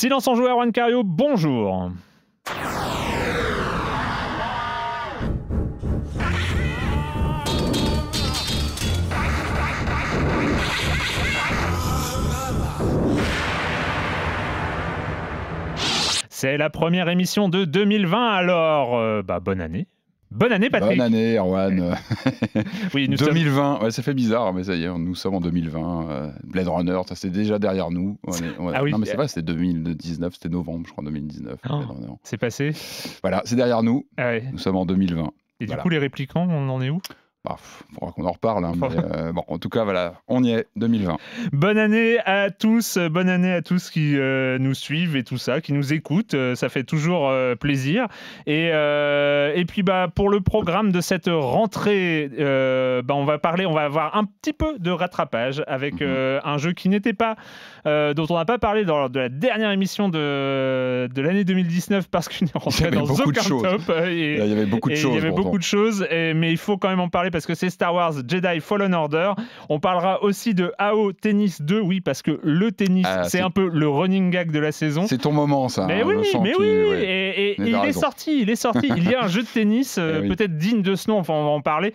Silence en joueur, Juan Cario, bonjour. C'est la première émission de 2020, alors euh, bah, bonne année Bonne année, Patrick. Bonne année, Erwan. oui, nous 2020, ouais, ça fait bizarre, mais ça y est, nous sommes en 2020. Euh, Blade Runner, ça c'est déjà derrière nous. Ah mais c'est pas, c'était 2019, c'était novembre, je crois, 2019. c'est passé. Voilà, c'est derrière nous. Ah nous sommes en 2020. Et du coup, les réplicants, on en est où il bah, faudra qu'on en reparle. Hein, euh, bon, en tout cas, voilà, on y est, 2020. Bonne année à tous, euh, bonne année à tous qui euh, nous suivent et tout ça, qui nous écoutent. ça fait toujours plaisir. Et, puis, bah, pour le programme de cette rentrée, bah, on va parler, on va avoir un petit peu de rattrapage avec mhm. un jeu qui n'était pas euh, dont on n'a pas parlé dans de la dernière émission de, de l'année 2019 parce qu'il est rentré dans aucun top. Euh, il y avait beaucoup de choses. Il y avait beaucoup de choses, mais il faut quand même en parler parce que c'est Star Wars Jedi Fallen Order. On parlera aussi de AO Tennis 2, oui, parce que le tennis, ah, c'est un peu le running gag de la saison. C'est ton moment, ça. Mais hein, oui, mais oui. Et, il est sorti, il est sorti. il y a un jeu de tennis, eh euh, peut-être digne de ce nom, enfin on va en parler,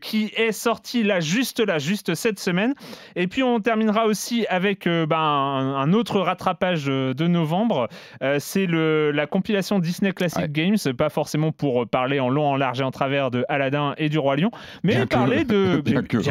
qui est sorti là, juste là, juste cette semaine. Et puis on terminera aussi avec bah, un, autre rattrapage euh, de novembre, euh, c'est la compilation Disney Classic Games, pas forcément pour euh, parler en long, en large et en travers de Aladdin et du Roi Lion, mais parler de... Bien que, mais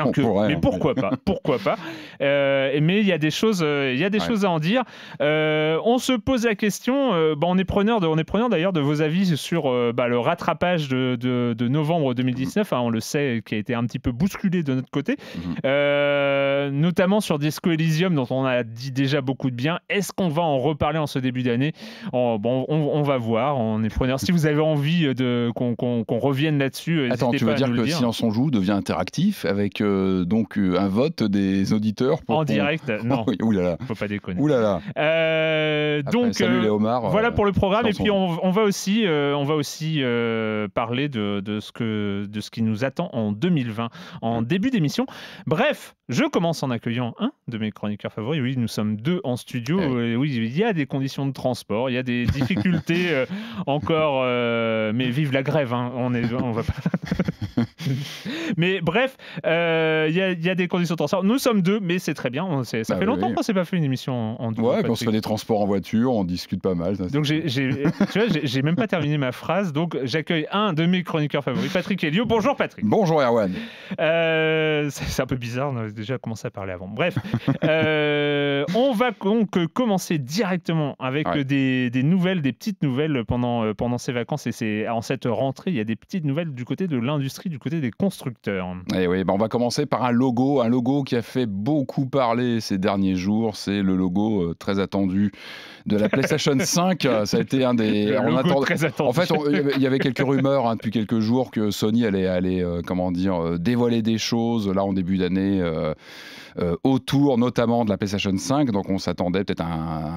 hein, pourquoi pas Pourquoi pas Mais il y a des choses, il y a des choses à en dire. on se pose la question, bah, on est preneur de, on est d'ailleurs de vos avis sur bah, le rattrapage de, de, novembre 2019, hein, on le sait, qui a été un petit peu bousculé de notre côté, mhm. notamment sur Disco Elysium dont on a dit déjà beaucoup de bien. Est-ce qu'on va en reparler en ce début d'année on, Bon, on, va voir. On est preneur. Si vous avez envie euh, de qu'on revienne là-dessus, euh, attends, tu veux dire que dire. Silence on joue devient interactif avec euh, donc un vote des auditeurs en direct Non. Ouh là là. Faut pas déconner. Ouh là là. donc salut voilà pour le programme. Et puis on, va aussi on va aussi parler de, ce que de ce qui nous attend en 2020 en hein. début d'émission. Bref, je commence en accueillant un de mes chroniqueurs favoris. Oui, nous sommes deux en studio. Eh et oui, il y a des conditions de transport, il y a des difficultés euh, encore, euh, mais vive la grève, hein. on est, on va pas. mais bref, il euh, y, a des conditions de transport. Nous sommes deux, mais c'est très bien. ça bah fait longtemps qu'on s'est pas fait une émission en, deux. Ouais, qu'on se fait des transports en voiture, on discute pas mal. donc j'ai, j'ai même pas terminé ma phrase. Donc j'accueille un de mes chroniqueurs favoris, Patrick Elio. Bonjour Patrick. Bonjour Erwan. Euh, c'est un peu bizarre, on avait déjà commencé à parler avant. Bref, euh, on va donc commencer directement avec des, nouvelles, des petites nouvelles pendant, pendant ces vacances et c'est en cette rentrée, il y a des petites nouvelles du côté de l'industrie du côté des constructeurs. Et eh oui, bah, on va commencer par un logo, un logo qui a fait beaucoup parler ces derniers jours. C'est le logo euh, très attendu de la PlayStation 5. Ça a été un des. En fait, il y avait quelques rumeurs hein, depuis quelques jours que Sony allait, euh, comment dire, euh, dévoiler des choses là en début d'année. Euh, autour notamment de la PlayStation 5. Donc on s'attendait peut-être à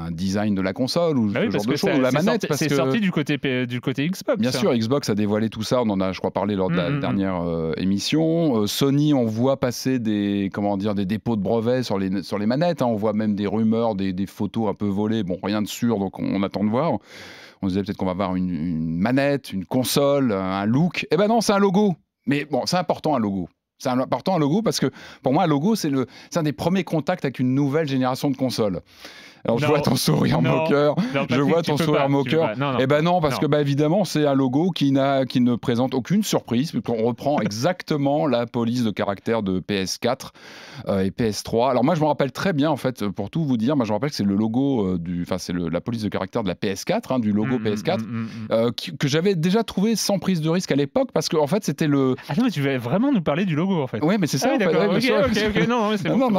un design de la console ou, bah oui, de la manette. C'est sorti du côté, Xbox. Bien sûr, Xbox a dévoilé tout ça. On en a, je crois, parlé lors de la mm, mm, mm. dernière euh, émission. Euh, Sony, on voit passer des, comment dire, des dépôts de brevets sur les, sur les manettes. Hein. On voit même des rumeurs, des, photos un peu volées. Bon, rien de sûr, donc on, attend de voir. On disait peut-être qu'on va avoir une, manette, une console, un look. Eh ben non, c'est un logo. Mais bon, c'est important un logo. C'est important un logo parce que pour moi, un logo, c'est un des premiers contacts avec une nouvelle génération de consoles. Alors je vois ton sourire moqueur. je vois ton sourire moqueur. Et eh ben non, parce que bah, évidemment, c'est un logo qui, qui ne présente aucune surprise. puisqu'on reprend exactement la police de caractère de PS4 euh, et PS3. Alors moi, je me rappelle très bien, en fait, pour tout vous dire, moi, je me rappelle que c'est le logo euh, du, enfin, c'est la police de caractère de la PS4, hein, du logo mm, mm, PS4, mm, euh, que j'avais déjà trouvé sans prise de risque à l'époque, parce que en fait, c'était le. Ah non, mais tu veux vraiment nous parler du logo, en fait. Oui, mais c'est ah ça. Ah, ok non,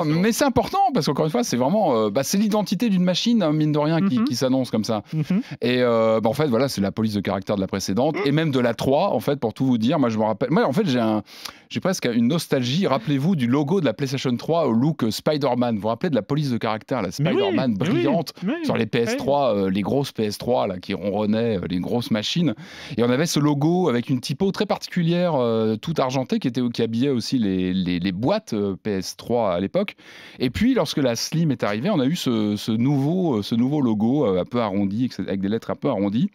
mais c'est important parce qu'encore une fois, c'est vraiment, bah, c'est l'identité d'une machine, hein, mine de rien, qui, mhm. s'annonce comme ça. Mhm. Et euh, bah, en fait, voilà, c'est la police de caractère de la précédente mm. et même de la 3, en fait, pour tout vous dire. Moi, je me rappelle. Moi, en fait, j'ai un, j'ai presque une nostalgie. Rappelez-vous du logo de la PlayStation 3 au look Spider-Man. Vous vous rappelez de la police de caractère, la Spider-Man brillante sur les PS3, euh, les grosses PS3 là, qui ronronnaient, euh, les grosses machines. Et on avait ce logo avec une typo très particulière, euh, tout argentée, qui, était, qui habillait aussi les, boîtes PS3 à l'époque. Et puis, lorsque la Slim est arrivée, on a eu ce nouveau logo un peu arrondi, avec des lettres un peu arrondies.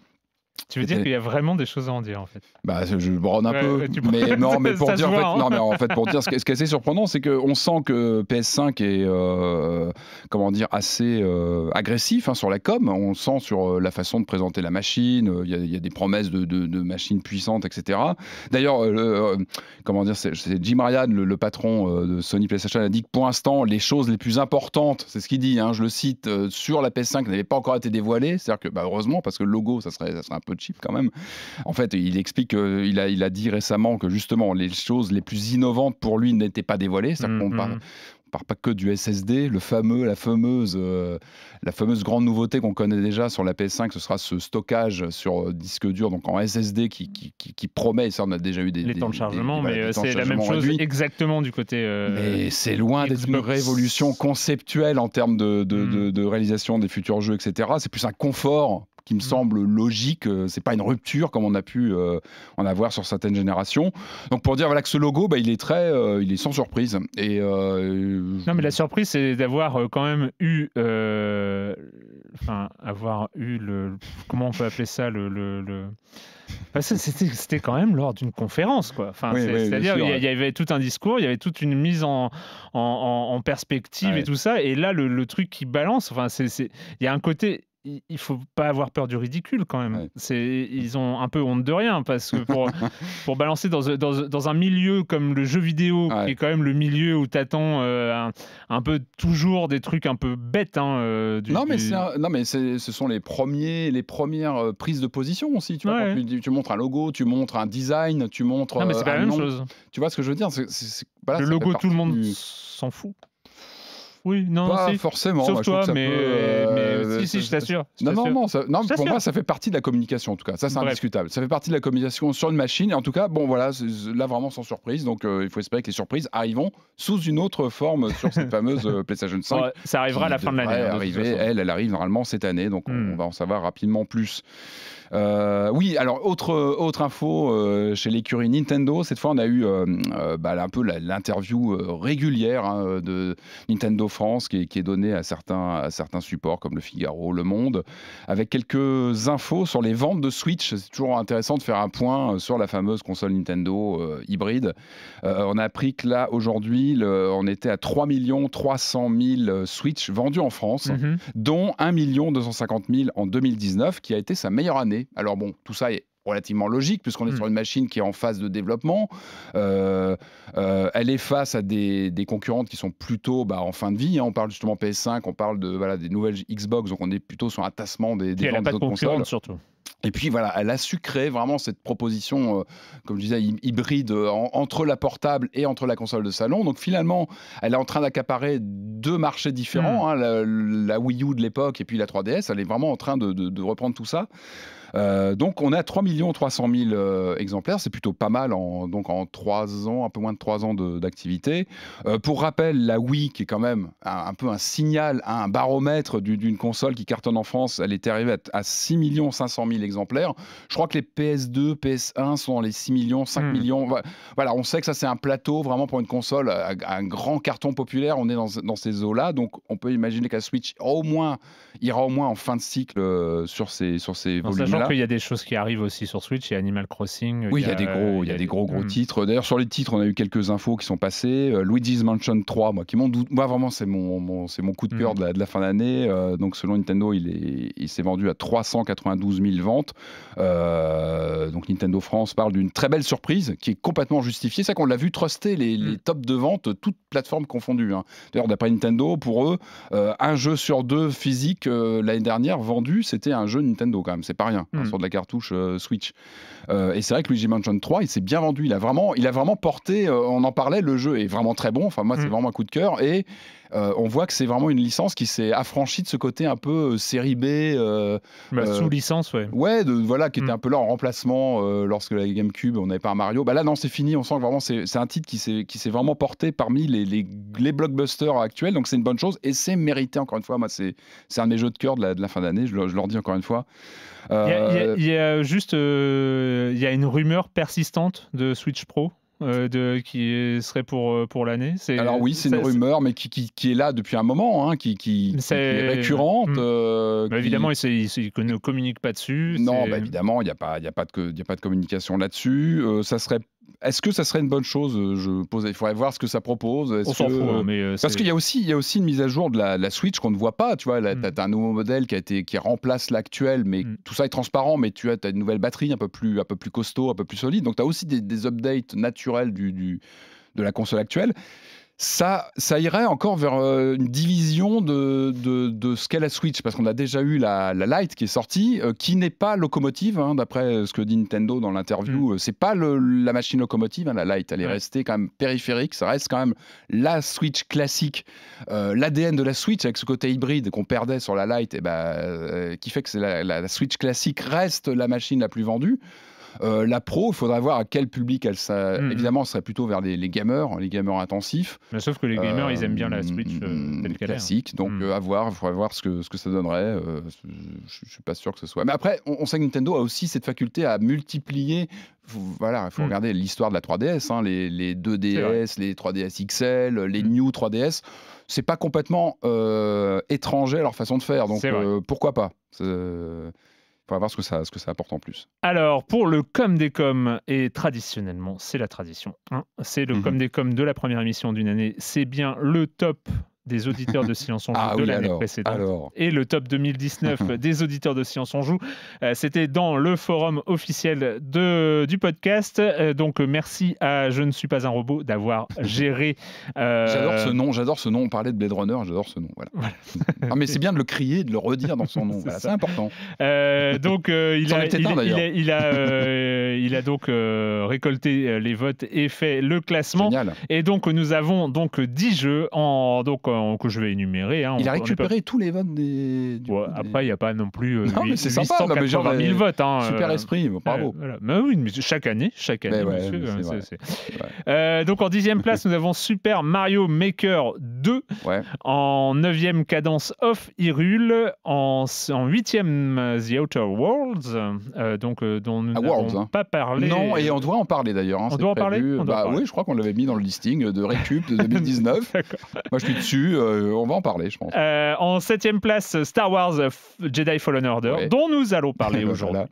Tu veux dire qu'il y a vraiment des choses à en dire en fait Bah je bronne un peu, mais non, mais pour dire en fait, non, hein. mais en fait pour dire ce qui est assez surprenant, c'est qu'on sent que PS5 est euh, comment dire assez euh, agressif hein, sur la com. On sent sur euh, la façon de présenter la machine. Il y, a des promesses de, machines puissantes, etc. D'ailleurs, comment dire, c'est Jim Ryan, le, patron de Sony PlayStation, a dit que pour l'instant les choses les plus importantes, c'est ce qu'il dit. Hein, je le cite sur la PS5 n'avaient pas encore été dévoilées. C'est-à-dire que bah, heureusement parce que le logo, ça serait, ça serait un peu cheap quand même. En fait, il explique qu'il a, il a dit récemment que justement, les choses les plus innovantes pour lui n'étaient pas dévoilées. Ça mm, ne parle mm. pas que du SSD, le fameux, la fameuse, euh, la fameuse grande nouveauté qu'on connaît déjà sur la PS5, ce sera ce stockage sur euh, disque dur, donc en SSD qui, qui, qui, promet, ça on a déjà eu des... Les temps de chargement, mais euh, c'est la même chose exactement du côté... mais c'est loin d'être une révolution conceptuelle en termes de, de mm. réalisation des futurs jeux, etc. C'est plus un confort qui me mm. semble logique. Euh, c'est pas une rupture comme on a pu euh, en avoir sur certaines générations. Donc pour dire voilà que ce logo, bah, il est très, euh, il est sans surprise. Et non, mais la surprise c'est d'avoir quand même eu, enfin avoir eu le, comment on peut appeler ça le... le, c'était quand même lors d'une conférence, quoi. Enfin, C'est-à-dire il y, avait tout un discours, il y avait toute une mise en, en, perspective et tout ça. Et là, le, truc qui balance, enfin, c'est, il y a un côté il faut pas avoir peur du ridicule quand même. C'est, ils ont un peu honte de rien parce que pour, pour balancer dans, dans, un milieu comme le jeu vidéo, qui est quand même le milieu où tu attends euh, un, peu toujours des trucs un peu bêtes. Hein, euh, du, non, mais non, mais ce sont les, premiers, les premières euh, prises de position aussi. Tu, tu, montres un logo, tu montres un design, tu montres. Non, mais c'est pas la même chose. Tu vois ce que je veux dire Le logo, tout le monde s'en fout. Oui, non, pas forcément. Sauf toi, mais, euh, euh, si, si, je t'assure. Non, non, non, ça, non pour moi, ça fait partie de la communication, en tout cas. Ça, c'est indiscutable. Ça fait partie de la communication sur une machine. Et en tout cas, bon, voilà, là, vraiment sans surprise. Donc, euh, il faut espérer que les surprises arrivent sous une autre forme sur cette fameuse PlayStation 5. ça arrivera à la fin de l'année. Hein, elle, elle arrive normalement cette année. Donc, on hmm. va en savoir rapidement plus. Euh, oui, alors autre, autre info euh, chez l'écurie Nintendo, cette fois on a eu euh, bah, un peu l'interview régulière hein, de Nintendo France qui, est donnée à certains, à certains supports comme le Figaro, Le Monde, avec quelques infos sur les ventes de Switch. C'est toujours intéressant de faire un point sur la fameuse console Nintendo hybride. on a appris que là aujourd'hui on était à 3 300 000 Switch vendus en France, mhm. dont 1 250 000 en 2019, qui a été sa meilleure année alors bon, tout ça est relativement logique, puisqu'on est hmm. sur une machine qui est en phase de développement. Euh, euh, elle est face à des, concurrentes qui sont plutôt bah, en fin de vie. Hein. On parle justement PS5, on parle de, voilà, des nouvelles Xbox, donc on est plutôt sur un tassement des, des, autres consoles. Et puis voilà, elle a su créer vraiment cette proposition, euh, comme je disais, hybride entre la portable et entre la console de salon. Donc finalement, elle est en train d'accaparer deux marchés différents, hmm. hein, la, Wii U de l'époque et puis la 3DS. Elle est vraiment en train de reprendre tout ça. Euh, donc on a 3 300 000 exemplaires, c'est plutôt pas mal en, donc en 3 ans, un peu moins de 3 ans d'activité. Euh, pour rappel, la Wii, qui est quand même un, peu un signal, hein, un baromètre d'une console qui cartonne en France, elle était arrivée à, 6 500 000 exemplaires. Je crois que les PS2, PS1 sont dans les 6 millions, 5 hmm. millions. Voilà, on sait que ça c'est un plateau vraiment pour une console, euh, un grand carton populaire, on est dans, ces eaux-là, donc on peut imaginer la Switch, au moins, ira au moins en fin de cycle sur ces, sur ces volumes-là il y a des choses qui arrivent aussi sur Switch. Il y a Animal Crossing. Oui, il y, a des gros, il y, des gros, gros hmm. titres. D'ailleurs, sur les titres, on a eu quelques infos qui sont passées. Euh, Luigi's Mansion 3, moi, qui m'ont moi vraiment, c'est mon, c'est mon coup de cœur hmm. de, la, fin d'année. Euh, donc, selon Nintendo, il est, il s'est vendu à 392 000 ventes. Euh, donc, Nintendo France parle d'une très belle surprise qui est complètement justifiée. C'est qu'on l'a vu truster les, hmm. tops de vente, toutes plateformes confondues. Hein. D'ailleurs, d'après Nintendo, pour eux, un jeu sur deux physique l'année dernière vendu, c'était un jeu Nintendo quand même. C'est pas rien. Hein, hmm. sur de la cartouche euh, Switch. Euh, et c'est vrai que Luigi Mansion 3, il s'est bien vendu. Il a vraiment, il a vraiment porté, euh, on en parlait, le jeu est vraiment très bon. Enfin, moi, c'est hmm. vraiment un coup de cœur. Et euh, on voit que c'est vraiment une licence qui s'est affranchie de ce côté un peu euh, série B. Euh, bah, sous licence, ouais. Ouais, voilà, qui était mm. un peu là en remplacement lorsque la GameCube, on n'avait pas un Mario. Bah là, non, c'est fini. On sent que vraiment, c'est un titre qui s'est vraiment porté parmi les, blockbusters actuels. Donc, c'est une bonne chose et c'est mérité, encore une fois. Moi, c'est un de mes jeux de cœur de la, fin d'année. Je, je leur dis encore une fois. Il y, a juste, il y a une rumeur persistante de Switch Pro euh, qui serait pour, euh, pour l'année. Alors oui, c'est une rumeur, mais qui, qui, est là depuis un moment, hein, qui, est... récurrente. évidemment, il, ne communique pas dessus. Non, bah, évidemment, il n'y a, pas, y a, pas de, a pas de communication là-dessus. Euh, ça serait est-ce que ça serait une bonne chose euh, Je pose, il faudrait voir ce que ça propose. On s'en fout, hein, euh, euh, parce qu'il y a aussi, il y a aussi une mise à jour de la, Switch qu'on ne voit pas. Tu vois, as hmm. un nouveau modèle qui a été, qui remplace l'actuel, mais hmm. tout ça est transparent. Mais tu as, as, une nouvelle batterie un peu plus, un peu plus costaud, un peu plus solide. Donc tu as aussi des, updates naturels du, du, de la console actuelle ça, irait encore vers euh, une division de, ce qu'est la Switch, parce qu'on a déjà eu la, la Lite qui est sortie, euh, qui n'est pas locomotive, hein, d'après ce que dit Nintendo dans l'interview. Mm. Euh, c'est pas la machine locomotive, hein, la Lite, elle est restée quand même périphérique, ça reste quand même la Switch classique. L'ADN de la Switch, avec ce côté hybride qu'on perdait sur la Lite, et eh ben, qui fait que la Switch classique reste la machine la plus vendue. Euh, la pro, il faudrait voir à quel public elle ça. Mhm. Évidemment, ce serait plutôt vers les, gamers, les gamers intensifs. Mais sauf que les gamers, ils aiment bien la euh, Switch euh, mm, telle qu'elle hein. classique. Donc mhm. à voir, il faudrait voir ce que, ce que ça donnerait. je ne suis pas sûr que ce soit. Mais après, on, sait que Nintendo a aussi cette faculté à multiplier voilà, il faut mhm. regarder l'histoire de la 3DS, hein, les, 2DS, les 3DS XL, les New 3DS. C'est pas complètement étranger à leur façon de faire, donc pourquoi pas va voir ce que, ça, ce que ça apporte en plus. Alors, pour le com des coms, et traditionnellement, c'est la tradition. c'est le mhm. com des coms de la première émission d'une année. C'est bien le top des auditeurs de Science on Joue ah de l'année précédente et le top 2019 des auditeurs de Sciences on Joue. Euh, c'était dans le forum officiel de, du podcast. Euh, donc merci à Je ne suis pas un robot d'avoir géré. Euh, j'adore ce nom, j'adore ce nom. On parlait de Blade Runner, j'adore ce nom. Voilà. Ah, mais c'est bien de le crier, de le redire dans son nom. c'est important. donc il a, il, a, il, a, donc récolté les votes et fait le classement. Et donc nous avons donc 10 jeux en donc que je vais énumérer. Hein, il on, a récupéré tous les votes des. après, il n'y a pas non plus. Euh, c'est sympa, 000 euh, votes. Hein, euh. super esprit, bravo. Euh, mais oui, mais chaque année, chaque ben année. Hein, donc en dixième place, nous avons Super Mario Maker 2. en En neuvième, Cadence Off Hyrule. En, en huitième, The Outer Worlds, donc dont nous ah, n'avons pas parlé. Non, et on doit en parler d'ailleurs. on doit en bah parler. Oui, je crois qu'on l'avait mis dans le listing de récup de 2019. Moi, je suis dessus. Euh, on va en parler, je pense. Euh, en septième place, Star Wars Jedi Fallen Order, dont nous allons parler aujourd'hui.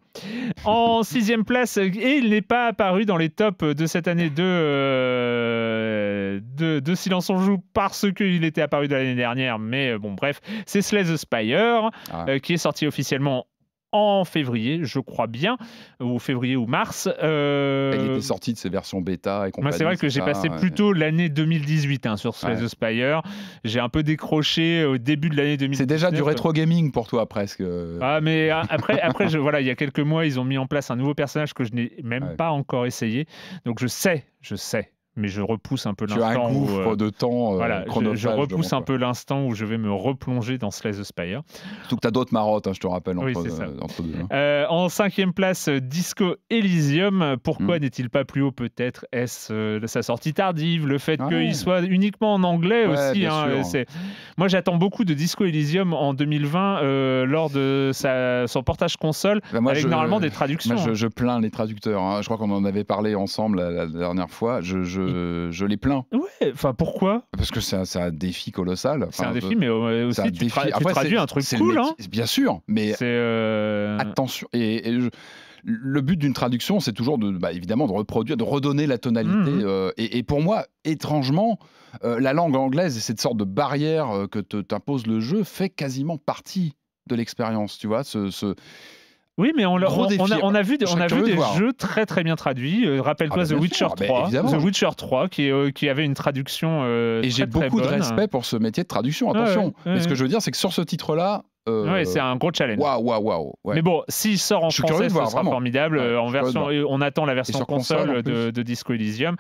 en sixième place, et il n'est pas apparu dans les tops de cette année de, euh, de, Silence on Joue parce qu'il était apparu de l'année dernière, mais bon, bref, c'est Slay the Spire, ah. qui est sorti officiellement en février, je crois bien, ou février ou mars. Il euh, était sorti de ses versions bêta et compagnie. Moi, c'est vrai que j'ai passé plutôt l'année 2018 hein, sur Slay Spire. J'ai un peu décroché au début de l'année 2000. C'est déjà du rétro gaming pour toi, presque. Ah, mais ah, après, après je, voilà, il y a quelques mois, ils ont mis en place un nouveau personnage que je n'ai même pas encore essayé. Donc, je sais, je sais mais je repousse un peu l'instant. Tu as un où, euh, de temps. Euh, je, repousse un peu l'instant où je vais me replonger dans Slay the Spire. Surtout que tu as d'autres marottes, hein, je te rappelle, euh, hein. en cinquième place, Disco Elysium. Pourquoi hmm. n'est-il pas plus haut Peut-être est-ce sa sortie tardive, le fait qu'il ah. soit uniquement en anglais aussi. Hein, moi, j'attends beaucoup de Disco Elysium en 2020 lors de son portage console bah, avec normalement des traductions. je, plains les traducteurs. Je crois qu'on en avait parlé ensemble la, dernière fois. je je, les plains. Ouais, enfin pourquoi Parce que c'est un, défi colossal. c'est un défi, euh, mais aussi tu, traduis un truc cool. hein bien sûr, mais euh, attention. Et, le but d'une traduction, c'est toujours de, bah, évidemment de reproduire, de redonner la tonalité. Mmh, mmh. Euh, et, pour moi, étrangement, la langue anglaise et cette sorte de barrière que t'impose le jeu fait quasiment partie de l'expérience. Tu vois, ce oui, mais on, a, vu, des, a vu des jeux très très bien traduits. Euh, rappelle-toi ah bah The Witcher 3, Witcher 3 qui, avait une traduction. Euh, et j'ai beaucoup de respect pour ce métier de traduction. Attention, mais ce que je veux dire, c'est que sur ce titre-là, Ouais, euh, c'est un gros challenge. Waouh, waouh, Mais bon, s'il sort en français, ce sera formidable. en version, euh, on attend la version console, de, Disco Elysium.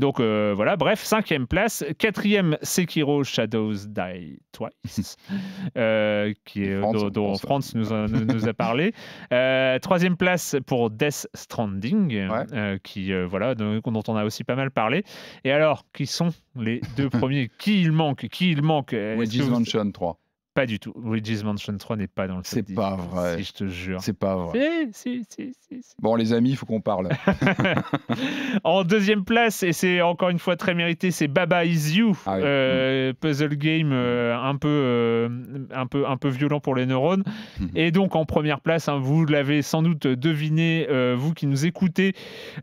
Donc euh, voilà, bref, cinquième place. Quatrième, Sekiro Shadows Die Twice, qui dont, hein. France nous, a, parlé. troisième place pour Death Stranding, qui, voilà, dont, on a aussi pas mal parlé. Et alors, qui sont les deux premiers Qui il manque Qui il manque Mansion 3. Pas du tout. Luigi's Mansion 3 n'est pas dans le top C'est pas vrai. Si je te jure. C'est pas vrai. bon, les amis, il faut qu'on parle. en deuxième place, et c'est encore une fois très mérité, c'est Baba Is You. Ah euh, puzzle game euh, un, peu, euh, un, peu, un peu violent pour les neurones. Et donc, en première place, hein, vous l'avez sans doute deviné, vous qui nous écoutez,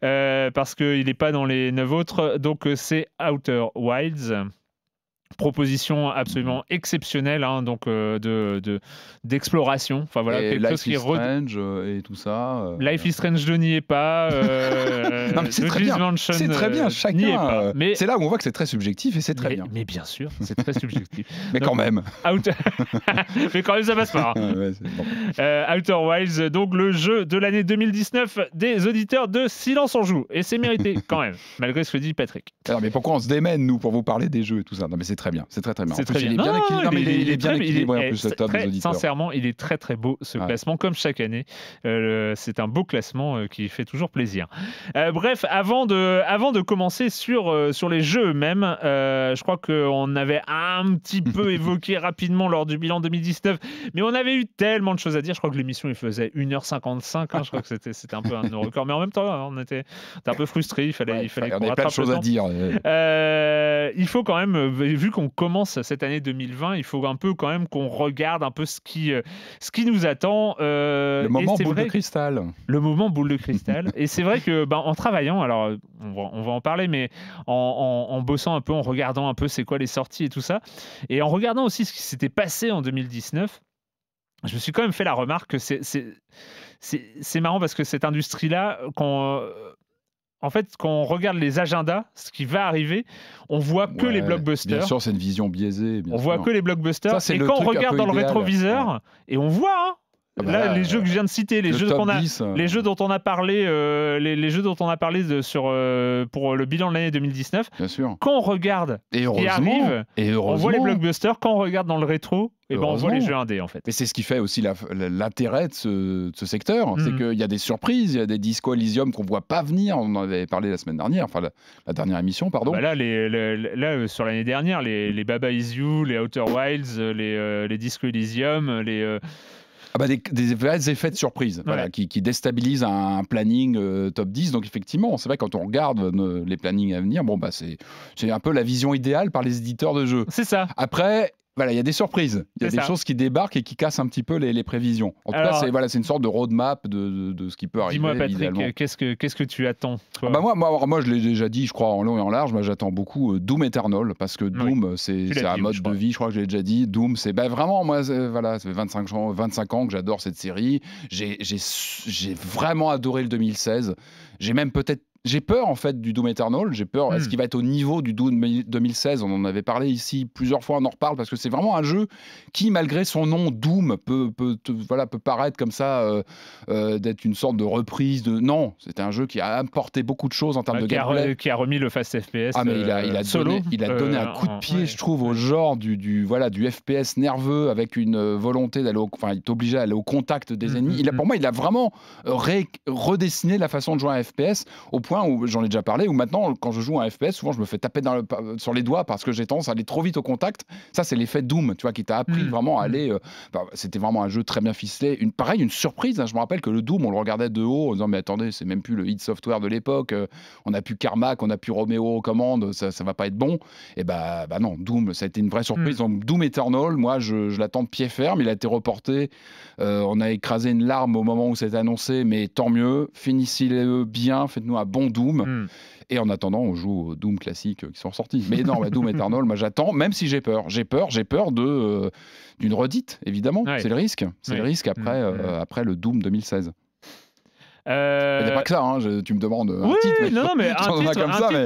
parce qu'il n'est pas dans les neuf autres. Donc, c'est Outer Wilds proposition absolument exceptionnelle hein, donc euh, de d'exploration enfin voilà et Life is Strange euh, et tout ça euh, Life is Strange je n'y est pas c'est très, bien. Mansion, très bien chacun mais c'est là où on voit que c'est très subjectif et c'est très bien mais bien sûr c'est très subjectif mais quand même mais quand même ça passe pas hein. Outer Wilds donc le jeu de l'année 2019 des auditeurs de Silence en joue et c'est mérité quand même malgré ce que dit Patrick alors mais pourquoi on se démène nous pour vous parler des jeux et tout ça non mais c'est très bien, c'est très très bien. C'est très Il est bien équilibré en eh, plus, Sincèrement, il est très très beau ce classement, comme chaque année. Euh, c'est un beau classement euh, qui fait toujours plaisir. Euh, bref, avant de, avant de commencer sur, sur les jeux même, je crois qu'on avait un petit peu évoqué rapidement lors du bilan 2019, mais on avait eu tellement de choses à dire. Je crois que l'émission, il faisait 1h55. Hein, je crois que c'était un peu un de nos records, mais en même temps, hein, on était, un peu frustré. Il fallait, il fallait qu'on plein de choses à dire. il faut quand même, vu qu'on commence cette année 2020, il faut un peu quand même qu'on regarde un peu ce qui, euh, ce qui nous attend. Euh, le moment boule de cristal. Le moment boule de cristal. et c'est vrai que ben, en travaillant, alors euh, on va, en parler, mais en, en, bossant un peu, en regardant un peu c'est quoi les sorties et tout ça, et en regardant aussi ce qui s'était passé en 2019, je me suis quand même fait la remarque que c'est marrant parce que cette industrie-là, quand en fait, quand on regarde les agendas, ce qui va arriver, on voit que les blockbusters. Bien sûr, c'est une vision biaisée. on voit que les blockbusters. et quand on regarde dans le rétroviseur, et on voit, hein, Là, les jeux que je viens de citer, les, jeux, euh. les jeux dont on a parlé, euh, les, jeux dont on a parlé sur, euh, pour le bilan de l'année 2019. Quand on regarde et arrive, on voit les blockbusters. Quand on regarde dans le rétro, et eh ben on voit les jeux indés en fait. Et c'est ce qui fait aussi l'intérêt de, ce, secteur, c'est hmm. qu'il y a des surprises, il y a des Disco Elysium qu'on voit pas venir. On en avait parlé la semaine dernière, enfin la, dernière émission, pardon. Bah là, sur l'année dernière, les, Baba Is You, les Outer Wilds, les, les Disco Elysium, les ah bah, des, des, effets de surprise voilà, qui, déstabilisent un, planning euh, top 10. Donc effectivement, c'est vrai quand on regarde euh, les plannings à venir, bon bah c'est un peu la vision idéale par les éditeurs de jeux. C'est ça. Après, voilà, il y a des surprises. Il y a des choses qui débarquent et qui cassent un petit peu les, prévisions. En tout cas, c'est voilà, une sorte de roadmap de, de, ce qui peut arriver. Dis-moi, Patrick, qu'est-ce que, qu'est-ce que tu attends ah bah moi, moi, moi, je l'ai déjà dit, je crois, en long et en large. Moi, j'attends beaucoup euh, Doom Eternal parce que Doom, c'est un mode de vie, je crois que je l'ai déjà dit. Doom, c'est ben vraiment, moi, voilà, ça fait 25 ans, 25 ans que j'adore cette série. J'ai vraiment adoré le 2016. J'ai même peut-être j'ai peur en fait du Doom Eternal. J'ai peur, est-ce hmm. qu'il va être au niveau du Doom 2016 On en avait parlé ici plusieurs fois, on en reparle parce que c'est vraiment un jeu qui, malgré son nom Doom, peut, peut, voilà, peut paraître comme ça euh, euh, d'être une sorte de reprise de. Non, c'était un jeu qui a apporté beaucoup de choses en termes ah, de gameplay. qui a remis le fast FPS. Ah, il euh, il a solo. Donné, il a donné un coup de pied, je trouve, au genre du, du, voilà, du FPS nerveux avec une volonté d'aller au. Enfin, il t'oblige à aller au contact des hmm, ennemis. Hmm, il a, pour moi, il a vraiment redessiné la façon de jouer à un FPS au point où j'en ai déjà parlé, ou maintenant, quand je joue à un FPS, souvent je me fais taper dans le, sur les doigts parce que j'ai tendance à aller trop vite au contact. Ça, c'est l'effet Doom, tu vois, qui t'a appris mmh. vraiment à mmh. aller. Euh, c'était vraiment un jeu très bien ficelé. Une, pareil, une surprise. Hein, je me rappelle que le Doom, on le regardait de haut en disant, mais attendez, c'est même plus le hit software de l'époque. Euh, on n'a plus Carmack, on n'a plus Romeo aux commandes, ça, ça va pas être bon. Et bah, bah non, Doom, ça a été une vraie mmh. surprise. Donc, Doom Eternal, moi, je, l'attends de pied ferme. Il a été reporté. Euh, on a écrasé une larme au moment où c'est annoncé, mais tant mieux. Finissez-le bien, faites-nous un bon Doom. Hmm. Et en attendant, on joue aux Doom classique qui sont sortis. Mais non, Doom Eternal, moi j'attends, même si j'ai peur. J'ai peur, j'ai peur de euh, d'une redite, évidemment. C'est le risque. C'est le risque après, hmm. euh, après le Doom 2016. Euh, il pas que ça, hein, tu me demandes un oui, titre. non, non, mais un titre,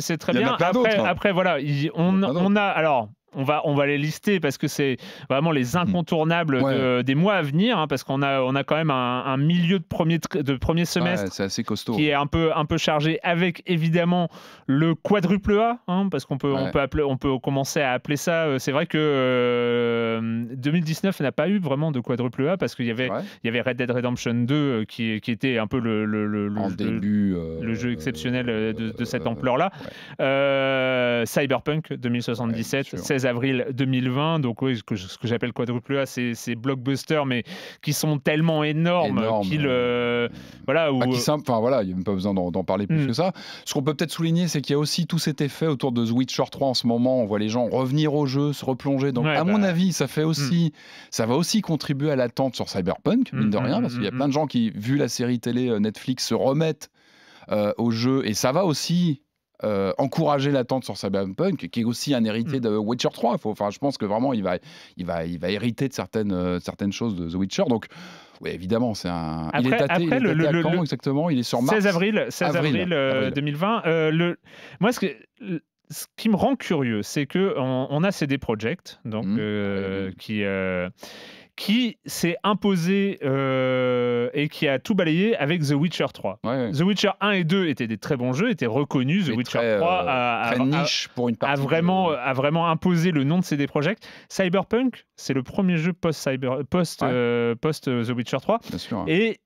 c'est très bien. Hein. Après, voilà, on, on a. Alors, on va, on va les lister parce que c'est vraiment les hmm. incontournables des mois à venir, hein, parce qu'on a, on a quand même un, milieu de premier, de premier semestre costaud, qui est un peu, un peu chargé, avec évidemment le quadruple A, hein, parce qu'on peut, peut, peut commencer à appeler ça. Euh, c'est vrai que 2019 euh, n'a pas eu vraiment de quadruple A, parce qu'il y, avait y avait Red Dead Redemption 2 euh, qui, qui était un peu le, le, jeu exceptionnel de, cette ampleur-là. Cyberpunk 2077, 16 avril 2020. Donc, oui, ce que, j'appelle quadruple A, c'est ces blockbusters, mais qui sont tellement énormes qu'ils. Euh, euh, voilà. Euh, enfin voilà, il n'y a même pas besoin d'en parler plus mm. que ça. Ce qu'on peut peut-être souligner, c'est qu'il y a aussi tout cet effet autour de The Witcher 3 en ce moment. On voit les gens revenir au jeu, se replonger. Donc, à bah mon avis, ça fait aussi. Mm. Ça va aussi contribuer à l'attente sur Cyberpunk, mm, mine de rien, parce qu'il y a plein de gens qui, vu la série télé Netflix, se remettent. au jeu. Et ça va aussi euh, encourager l'attente sur Punk, qui est aussi un héritier mm. de Witcher 3. enfin, je pense que vraiment, il va, il va, il va hériter de certaines, euh, certaines choses de The Witcher. Donc, oui, évidemment, c'est un. il est daté le, exactement Il est sur mars. 16 avril, 16 2020. Euh, le... Moi, ce que ce qui me rend curieux, c'est que on, a CD Projekt, donc mm. ah qui qui s'est imposé euh, et qui a tout balayé avec The Witcher 3. The Witcher 1 et 2 étaient des très bons jeux, étaient reconnus. The Witcher 3 euh, a, niche pour une vraiment, a vraiment imposé le nom de CD Projekt. Cyberpunk, c'est le premier jeu post-Cyber, post, euh, The Witcher 3. et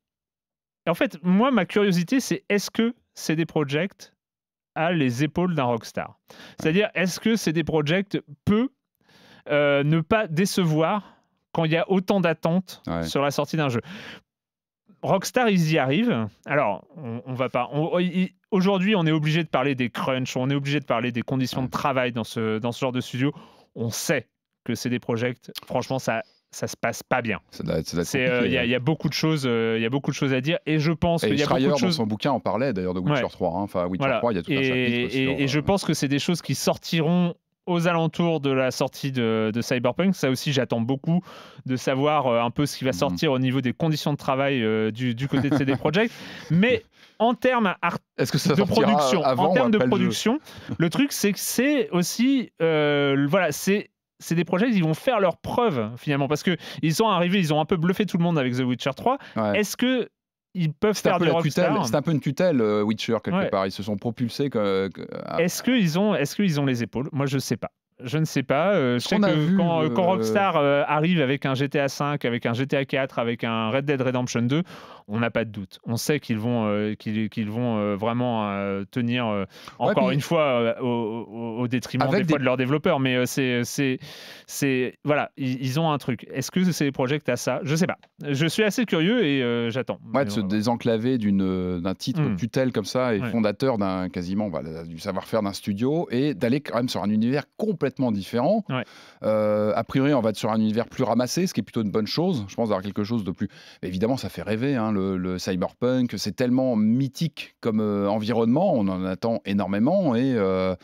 en fait, moi, ma curiosité, c'est est-ce que CD Projekt a les épaules d'un rockstar C'est-à-dire, est-ce que CD Projekt peut ne pas décevoir quand il y a autant d'attentes sur la sortie d'un jeu. Rockstar, ils y arrivent. Alors, on, on va pas. Oh, aujourd'hui, on est obligé de parler des crunchs, on est obligé de parler des conditions de travail dans ce, dans ce genre de studio. On sait que c'est des projets. Franchement, ça, ça se passe pas bien. Euh, il y, a beaucoup de choses, euh, il y a beaucoup de choses à dire, et je pense qu'il y a beaucoup de choses. dans son bouquin en parlait d'ailleurs de Witcher 3. Hein. Enfin, Witcher 3, il y a tout et, et je euh, pense que c'est des choses qui sortiront aux alentours de la sortie de, Cyberpunk. Ça aussi, j'attends beaucoup de savoir euh, un peu ce qui va mhm. sortir au niveau des conditions de travail euh, du, côté de CD Projekt. Mais en termes de production, en de production, le, truc c'est que c'est aussi, euh, voilà, c'est c'est des projets, ils vont faire leurs preuves finalement parce que ils sont arrivés, ils ont un peu bluffé tout le monde avec The Witcher 3. Est-ce que ils peuvent faire des tutelle C'est un peu une tutelle, euh, Witcher, quelque part. Ils se sont propulsés. Que, Est-ce qu'ils ont, est qu'ils ont les épaules Moi, je ne sais pas. Je ne sais pas. Euh, je sais que quand, euh, Rockstar arrive avec un GTA 5, avec un GTA 4, avec un Red Dead Redemption 2, on n'a pas de doute. On sait qu'ils vont, euh, qu'ils, vont euh, vraiment euh, tenir, encore une fois, au, détriment des, fois de leurs développeurs. Mais c'est, c'est, voilà, ils, ont un truc. Est-ce que c'est projets à ça Je sais pas. Je suis assez curieux et j'attends. Ouais, de se désenclaver d'une, d'un titre mmh. tutelle comme ça et fondateur d'un quasiment du savoir-faire d'un studio et d'aller quand même sur un univers complètement différent. a priori, on va être sur un univers plus ramassé, ce qui est plutôt une bonne chose. Je pense avoir quelque chose de plus. évidemment, ça fait rêver. Hein, le, cyberpunk, c'est tellement mythique comme euh, environnement, on en attend énormément et euh,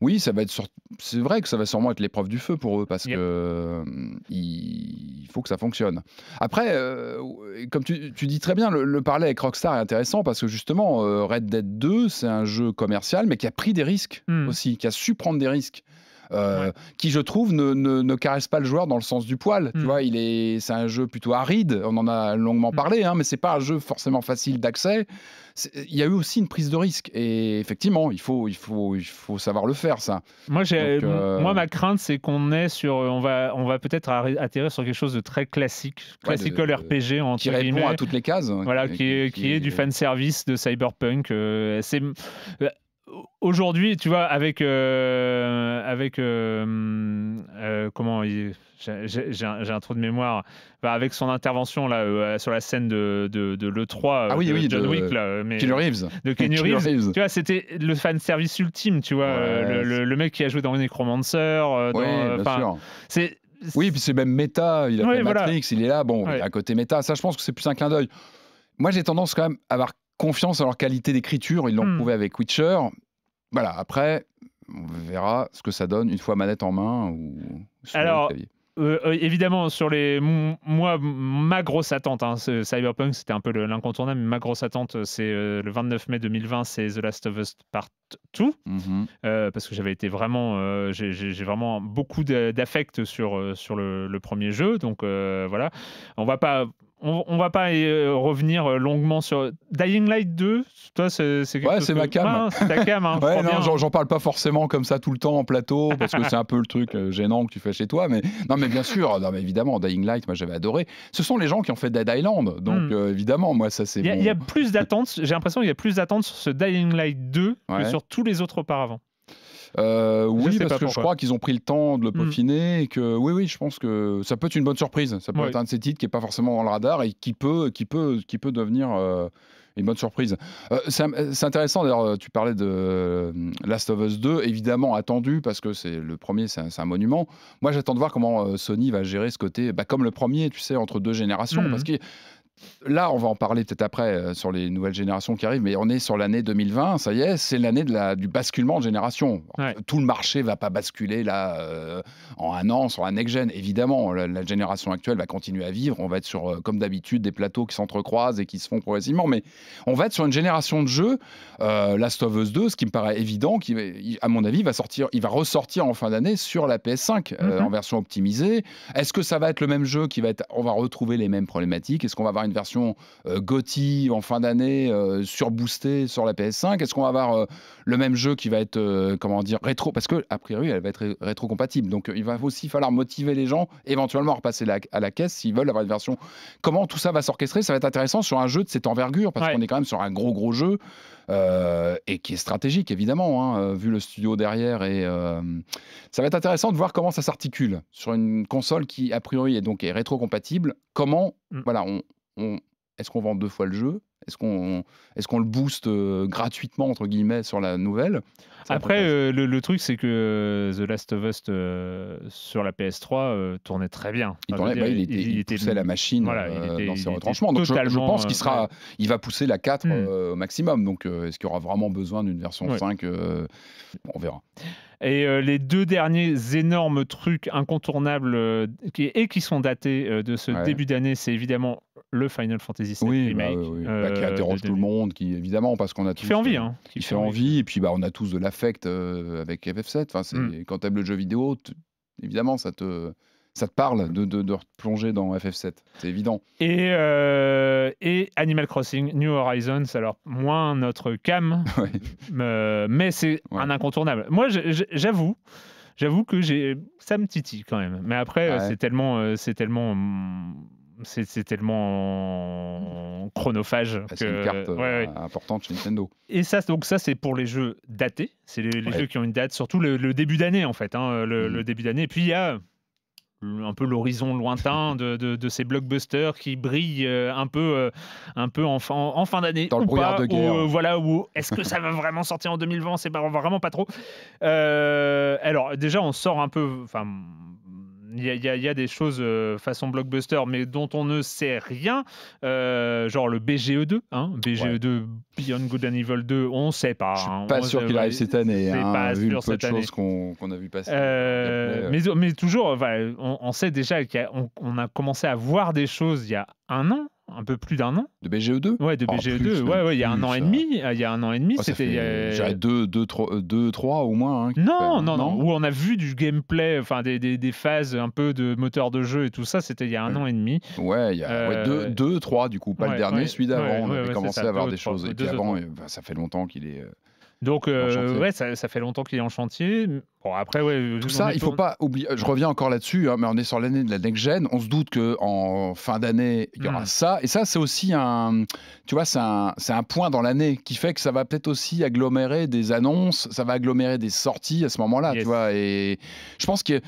oui, ça va être c'est vrai que ça va sûrement être l'épreuve du feu pour eux parce que euh, il faut que ça fonctionne. Après, comme tu, dis très bien, le, parler avec Rockstar est intéressant parce que justement, Red Dead 2, c'est un jeu commercial mais qui a pris des risques hmm. aussi, qui a su prendre des risques. Euh, qui je trouve ne, ne, caresse pas le joueur dans le sens du poil. Tu mm. vois, il est, c'est un jeu plutôt aride. On en a longuement mm. parlé, hein, mais c'est pas un jeu forcément facile d'accès. Il y a eu aussi une prise de risque et effectivement, il faut, il faut, il faut savoir le faire ça. Moi, euh, moi, ma crainte, c'est qu'on est sur, on va, on va peut-être atterrir sur quelque chose de très classique, Classique ouais, RPG qui répond à toutes les cases. Hein, voilà, qui, est, du fan service de Cyberpunk. Euh, c'est aujourd'hui, tu vois, avec. Euh, avec euh, euh, comment. J'ai un, trou de mémoire. avec son intervention là, sur la scène de, de, l'E3 ah oui, oui, John Wick. Là, De Tu vois, c'était le fanservice ultime, tu vois. le, mec qui a joué dans Necromancer. Oui, C'est. Oui, puis c'est même méta, il a Matrix, il est là, bon, à côté méta, ça je pense que c'est plus un clin d'œil. Moi j'ai tendance quand même à avoir confiance en leur qualité d'écriture, ils l'ont hmm. prouvé avec Witcher. Voilà, après, on verra ce que ça donne une fois manette en main ou sur Alors... Euh, euh, évidemment, sur les. Moi, ma grosse attente, hein, Cyberpunk, c'était un peu l'incontournable, mais ma grosse attente, c'est euh, le 29 mai 2020, c'est The Last of Us Part 2. Mm-hmm. parce que j'avais été vraiment. J'ai vraiment beaucoup d'affect sur, sur le, le, premier jeu. Donc, voilà. On va pas on, va pas euh, revenir euh, longuement sur Dying Light 2. Toi, c'est c'est ma cam. ta cam. Hein, non, j'en parle pas forcément comme ça tout le temps en plateau parce que c'est un peu le truc euh, gênant que tu fais chez toi. Mais non, mais bien sûr, non, mais évidemment, Dying Light, moi j'avais adoré. Ce sont les gens qui ont fait Dead Island, donc hmm. évidemment, moi ça c'est. Il y, a plus d'attentes. J'ai l'impression qu'il y a plus d'attentes sur ce Dying Light 2 que sur tous les autres auparavant. Euh, oui, parce que je crois qu'ils ont pris le temps de le mm. peaufiner et que oui, oui, je pense que ça peut être une bonne surprise. Ça peut être un de ces titres qui est pas forcément dans le radar et qui peut, qui peut, qui peut devenir. Euh, une bonne surprise. Euh, c'est intéressant, d'ailleurs, tu parlais de Last of Us 2, évidemment attendu, parce que c'est le premier, c'est un, monument. Moi, j'attends de voir comment Sony va gérer ce côté, bah, comme le premier, tu sais, entre deux générations, mm. parce que là, on va en parler peut-être après euh, sur les nouvelles générations qui arrivent, mais on est sur l'année 2020, ça y est, c'est l'année du basculement de génération. Tout le marché va pas basculer là euh, en un an sur un next-gen. Évidemment, la, génération actuelle va continuer à vivre. On va être sur, euh, comme d'habitude, des plateaux qui s'entrecroisent et qui se font progressivement, mais on va être sur une génération de jeux, Last of Us 2, ce qui me paraît évident, qui, à mon avis, va sortir, il va ressortir en fin d'année sur la PS5 mhm. en version optimisée. Est-ce que ça va être le même jeu qui va être, on va retrouver les mêmes problématiques Est-ce qu'on va une version euh, en fin d'année euh, surboostée sur la PS5 Est-ce qu'on va avoir euh, le même jeu qui va être, euh, comment dire, rétro Parce que, a priori, elle va être rétrocompatible rétro-compatible. Donc, il va aussi falloir motiver les gens éventuellement repasser à la caisse s'ils veulent avoir une version. Comment tout ça va s'orchestrer Ça va être intéressant sur un jeu de cette envergure, parce qu'on est quand même sur un gros, gros jeu. et qui est stratégique évidemment, hein, vu le studio derrière. Et ça va être intéressant de voir comment ça s'articule sur une console qui a priori est donc est rétro-compatible. Comment, mm. voilà, on, est-ce qu'on vend deux fois le jeu est-ce qu'on est qu'on le booste euh, gratuitement, entre guillemets, sur la nouvelle Après, euh, le, truc, c'est que euh, The Last of Us sur la PS3 tournait très bien. il, tournait, bah, il, était, poussait la machine dans ses retranchements. Donc je, pense qu'il sera, il va pousser la 4 hmm. au maximum. Donc est-ce qu'il y aura vraiment besoin d'une version 5 On verra. Et euh, les deux derniers énormes trucs incontournables euh, qui, et qui sont datés euh, de ce début d'année, c'est évidemment le Final Fantasy VII bah, Remake. oui. Bah, qui interroge tout le monde, qui évidemment, parce qu'on a tous. Fait envie, hein, qui, fait envie. et puis bah, on a tous de l'affect avec FF7. Enfin, mm. Quand tu aimes le jeu vidéo, évidemment, ça te ça te parle de, de, de plonger dans FF7. C'est évident. Et, euh, et Animal Crossing, New Horizons, alors moins notre cam, mais c'est un incontournable. Moi, j'avoue. J'avoue que j'ai ça me titille quand même, mais après euh, c'est tellement euh, c'est tellement mm, c'est, tellement chronophage. C'est une carte importante chez Nintendo. Et ça, donc ça, c'est pour les jeux datés. C'est les, jeux qui ont une date, surtout le, début d'année en fait. Hein, le, le, mmh. début d'année. Et puis il y a un peu l'horizon lointain de, ces blockbusters qui brillent euh, un peu, euh, un peu en fin, d'année. ou le euh, voilà, où est-ce que ça va vraiment sortir en 2020 C'est vraiment pas trop. alors, déjà, on sort un peu. Enfin, il y, a, des choses euh, façon blockbuster, mais dont on ne sait rien, euh, genre le BGE2, hein. BGE2 Beyond Good and Evil 2, on ne sait pas. Je suis hein. pas sûr qu'il arrive cette année, hein. pas vu le peu de choses qu'on a vu passer. Euh, mais, mais toujours, on, sait déjà qu'on on a commencé à voir des choses il y a un an un peu plus d'un an. De BGE2 Ouais, de BGE2. ouais, ouais, euh, il y a un an et demi. Il y a un an et demi, c'était. Euh, J'irais Deux, deux, trois, euh, deux, trois au moins. Hein, non, non, non, Où on a vu du gameplay, enfin des, des, des, phases un peu de moteur de jeu et tout ça, c'était il y a un an et demi. Ouais, il y a deux, deux, trois du coup, pas le dernier, celui d'avant. on avait commencé à avoir des choses. Et avant, bah, ça fait longtemps qu'il est. Donc, euh, ouais, ça, fait longtemps qu'il est en chantier. Bon, après, ouais, Tout ça, il faut pas oublier. Je reviens encore là-dessus, hein, mais on est sur l'année de la next gen. On se doute que en fin d'année, il y aura hmm. ça. Et ça, c'est aussi un, tu vois, c'est un, point dans l'année qui fait que ça va peut-être aussi agglomérer des annonces, ça va agglomérer des sorties à ce moment-là, tu vois. Et je pense que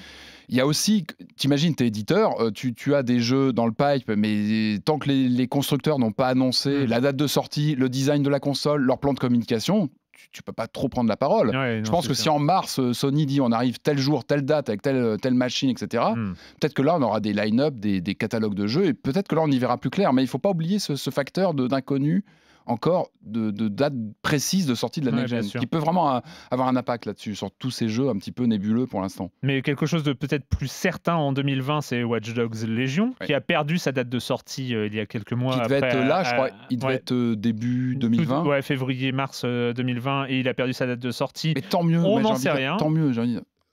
il y a aussi, t'imagines, t'es éditeur, euh, tu, tu, as des jeux dans le pipe, mais tant que les, constructeurs n'ont pas annoncé hmm. la date de sortie, le design de la console, leur plan de communication, tu, peux pas trop prendre la parole. je pense que si en mars, euh, Sony dit on arrive tel jour, telle date, avec telle, euh, telle machine, etc., hmm. peut-être que là, on aura des line-up, des, catalogues de jeux, et peut-être que là, on y verra plus clair. Mais il faut pas oublier ce, ce facteur d'inconnu encore de, de date précise de sortie de la next-gen, qui peut vraiment euh, avoir un impact là-dessus, sur tous ces jeux un petit peu nébuleux pour l'instant. Mais quelque chose de peut-être plus certain en 2020, c'est Watch Dogs Legion, qui a perdu sa date de sortie euh, il y a quelques mois. Qui devait être euh, là, je crois, il devait être début 2020. ouais, février, mars 2020, et il a perdu sa date de sortie. Mais tant mieux, on n'en sait rien. Tant mieux, j'ai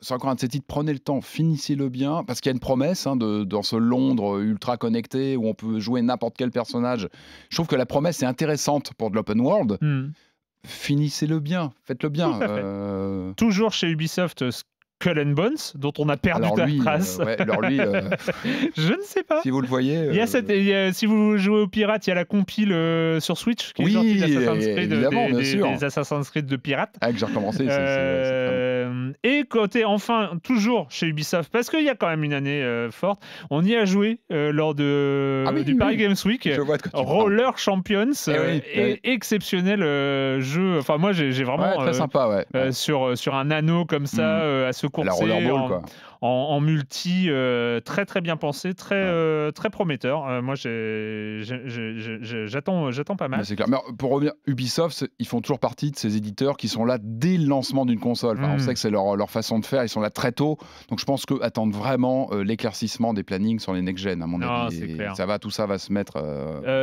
c'est encore un de ces titres, prenez le temps, finissez-le bien, parce qu'il y a une promesse hein, de, dans ce Londres euh, ultra connecté où on peut jouer n'importe quel personnage. Je trouve que la promesse est intéressante pour de l'open world. Hmm. Finissez-le bien, faites-le bien. Euh. Toujours chez Ubisoft, euh, Skull Bones, dont on a perdu la trace. je ne sais pas. Si vous le voyez. si vous jouez aux pirates, il y a la compile sur Switch qui est oui, Creed, des, Assassin's Creed de pirates. Ah, que j'ai recommencé. c'est, euh, et côté, enfin, toujours chez Ubisoft, parce qu'il y a quand même une année euh, forte, on y a joué euh, lors de, ah du Paris Games Week. Roller Champions, eh eh et exceptionnel jeu. Enfin, moi, j'ai vraiment. très sympa, ouais. sur, sur un anneau comme ça, hmm. à se courser. La Rollerball, quoi en, multi euh, très très bien pensé, très, euh, très prometteur. Euh, moi, j'attends j'attends pas mal. C'est clair. Mais pour revenir, Ubisoft, ils font toujours partie de ces éditeurs qui sont là dès le lancement d'une console. On hmm. sait que c'est leur, leur, façon de faire, ils sont là très tôt. Donc je pense attendre vraiment l'éclaircissement des plannings sur les next-gen, à mon ah, avis. Ça va, tout ça va se mettre.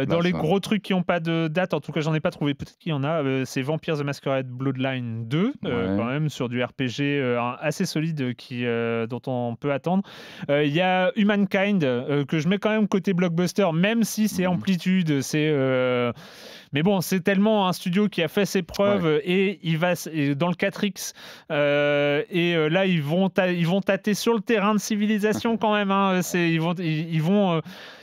dans les gros trucs qui n'ont pas de date, en tout cas, j'en ai pas trouvé. Peut-être qu'il y en a. c'est Vampire the Masquerade Bloodline 2, quand même, sur du RPG assez solide qui, dont on on peut attendre. Euh, il y a Humankind, euh, que je mets quand même côté blockbuster, même si c'est mhm. amplitude, c'est... Euh, mais bon, c'est tellement un studio qui a fait ses preuves et il va dans le 4X. et là, ils vont, ils vont tâter sur le terrain de civilisation quand même. Hein. Ils vont. Ils,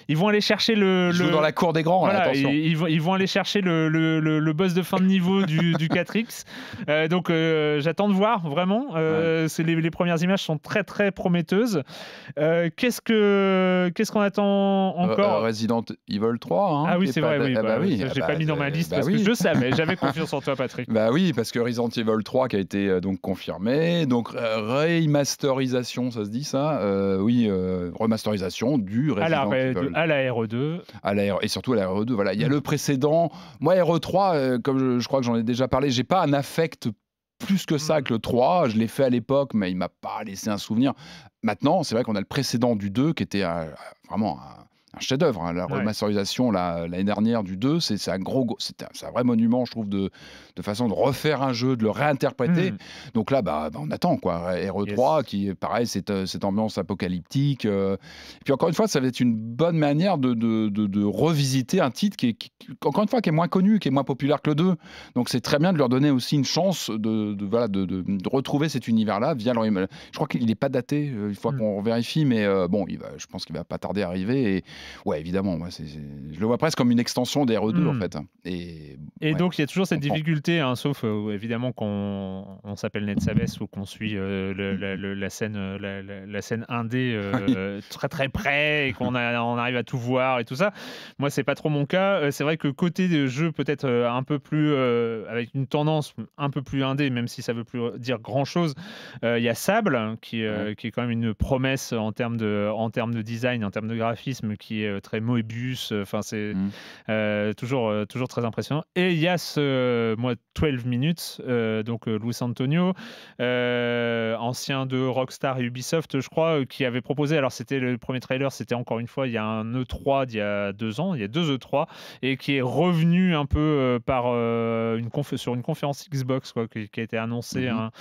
ils vont aller chercher le, le... dans la cour des grands. Voilà, attention. Ils, vont, ils, vont, aller chercher le, le, le, boss de fin de niveau du, du 4X. Euh, donc euh, j'attends de voir vraiment. Euh, les, premières images sont très très prometteuses. Euh, qu'est-ce que qu'est-ce qu'on attend encore Resident Evil 3. Hein, ah oui c'est vrai. Oui, ah bah, bah, oui. j'ai ah pas bah, mis dans ma liste bah parce que je savais. J'avais confiance en toi Patrick. Bah oui parce que Resident Evil 3 qui a été donc confirmé. Donc remasterisation ça se dit ça. oui remasterisation du Resident Evil Evil à la RE2. À la Et surtout à la RE2, voilà. Il y a mm. le précédent. Moi, RE3, euh, comme je, crois que j'en ai déjà parlé, j'ai pas un affect plus que ça mm. que le 3. Je l'ai fait à l'époque, mais il m'a pas laissé un souvenir. Maintenant, c'est vrai qu'on a le précédent du 2 qui était vraiment un chef-d'œuvre. Hein. La remasterisation l'année dernière du 2, c'est un gros, c'est un, vrai monument, je trouve, de, façon de refaire un jeu, de le réinterpréter. Hmm. Donc là, bah, bah, on attend quoi. RE3, e qui pareil, cette, euh, cette ambiance apocalyptique. Euh. puis encore une fois, ça va être une bonne manière de, revisiter un titre qui, est, encore une fois, qui est moins connu, qui est moins populaire que le 2. Donc c'est très bien de leur donner aussi une chance de, voilà, de, retrouver cet univers-là via leur. Je crois qu'il n'est pas daté. Il euh, faut hmm. qu'on vérifie, mais bon, il va, je pense qu'il va pas tarder à arriver. Et, Ouais, évidemment. moi Je le vois presque comme une extension des 2 e en hmm. fait. Et, et donc, il y a toujours cette difficulté, hein, sauf euh, évidemment qu'on on, s'appelle Ned ou qu'on suit euh, la, scène, euh, la, scène indé ah très très près et qu'on on arrive à tout voir et tout ça. Moi, c'est pas trop mon cas. C'est vrai que côté des jeux peut-être un peu plus avec une tendance un peu plus indé, même si ça veut plus dire grand chose, il y a Sable qui, qui est quand même une promesse en termes de, en termes de design, en termes de graphisme qui euh, très Moebius. Euh, enfin, c'est mm. euh, toujours, toujours très impressionnant. Et il y a ce, moi, 12 minutes, donc Luis Antonio, ancien de Rockstar et Ubisoft, je crois, qui avait proposé. Alors, c'était le premier trailer, c'était encore une fois, il y a un E3 d'il y a deux ans, il y a deux E3, et qui est revenu un peu par, une sur une conférence Xbox quoi, qui, a été annoncée mm-hmm. hein,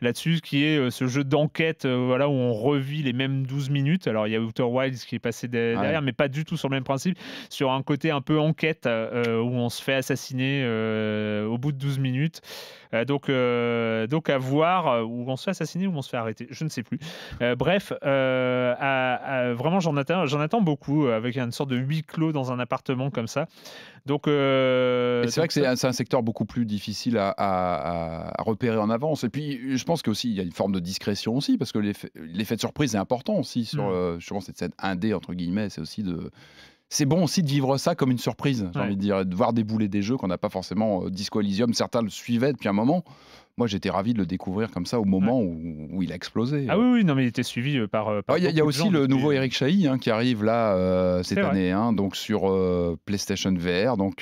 là-dessus, qui est ce jeu d'enquête voilà, où on revit les mêmes 12 minutes. Alors, il y a Outer Wilds qui est passé ah derrière, mais pas du tout sur le même principe, sur un côté un peu enquête euh, euh, où on se fait assassiner euh, au bout de 12 minutes. Euh, donc, euh, donc à voir euh, où on se fait assassiner ou on se fait arrêter. Je ne sais plus. bref, vraiment, j'en attends, j'en attends beaucoup avec une sorte de huis clos dans un appartement comme ça. Donc, c'est vrai que c'est un, secteur beaucoup plus difficile à, repérer en avance. Et puis, je pense qu'il il y a une forme de discrétion aussi, parce que l'effet de surprise est important aussi sur, mm. je cette scène indé, entre guillemets. C'est aussi de c'est bon aussi de vivre ça comme une surprise, j'ai envie de dire, de voir débouler des jeux qu'on n'a pas forcément. Euh, Disco Elysium, certains le suivaient depuis un moment. Moi, j'étais ravi de le découvrir comme ça au moment où, il a explosé. Ah oui, euh. oui, non, mais il était suivi euh, par. Il y a, aussi le nouveau Eric Chahi hein, qui arrive là cette année, hein, donc sur PlayStation VR, donc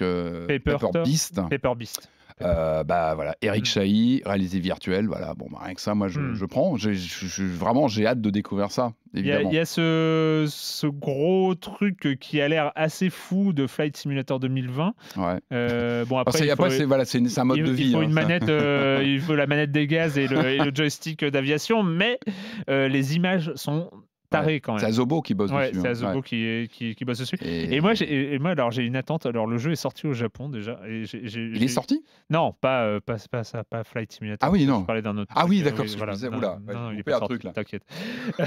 Paper Beast. Paper Beast. Euh, bah voilà, Eric mmh. Chahi, réalisé virtuel, voilà. Bon, bah, rien que ça, moi, je, mmh. je prends. vraiment, j'ai hâte de découvrir ça. Il y, a, ce, gros truc qui a l'air assez fou de Flight Simulator 2020. Ouais. Euh, bon après, c'est un mode de vie. Il faut hein, une manette, euh, il faut la manette des gaz et le joystick euh, d'aviation, mais les images sont taré quand même. C'est Azobo qui bosse ouais, dessus. C'est hein. Azobo hein. qui, qui, qui, bosse dessus. Et, et moi, et moi, alors j'ai une attente. Alors le jeu est sorti au Japon déjà. Et j ai, j ai, il est sorti Non, pas, euh, pas, pas, ça, pas Flight Simulator. Ah oui, non. Je parlais d'un autre. Ah oui, euh, d'accord. Oui, voilà. Je me disais, non, oula, non, il est pas sorti. T'inquiète.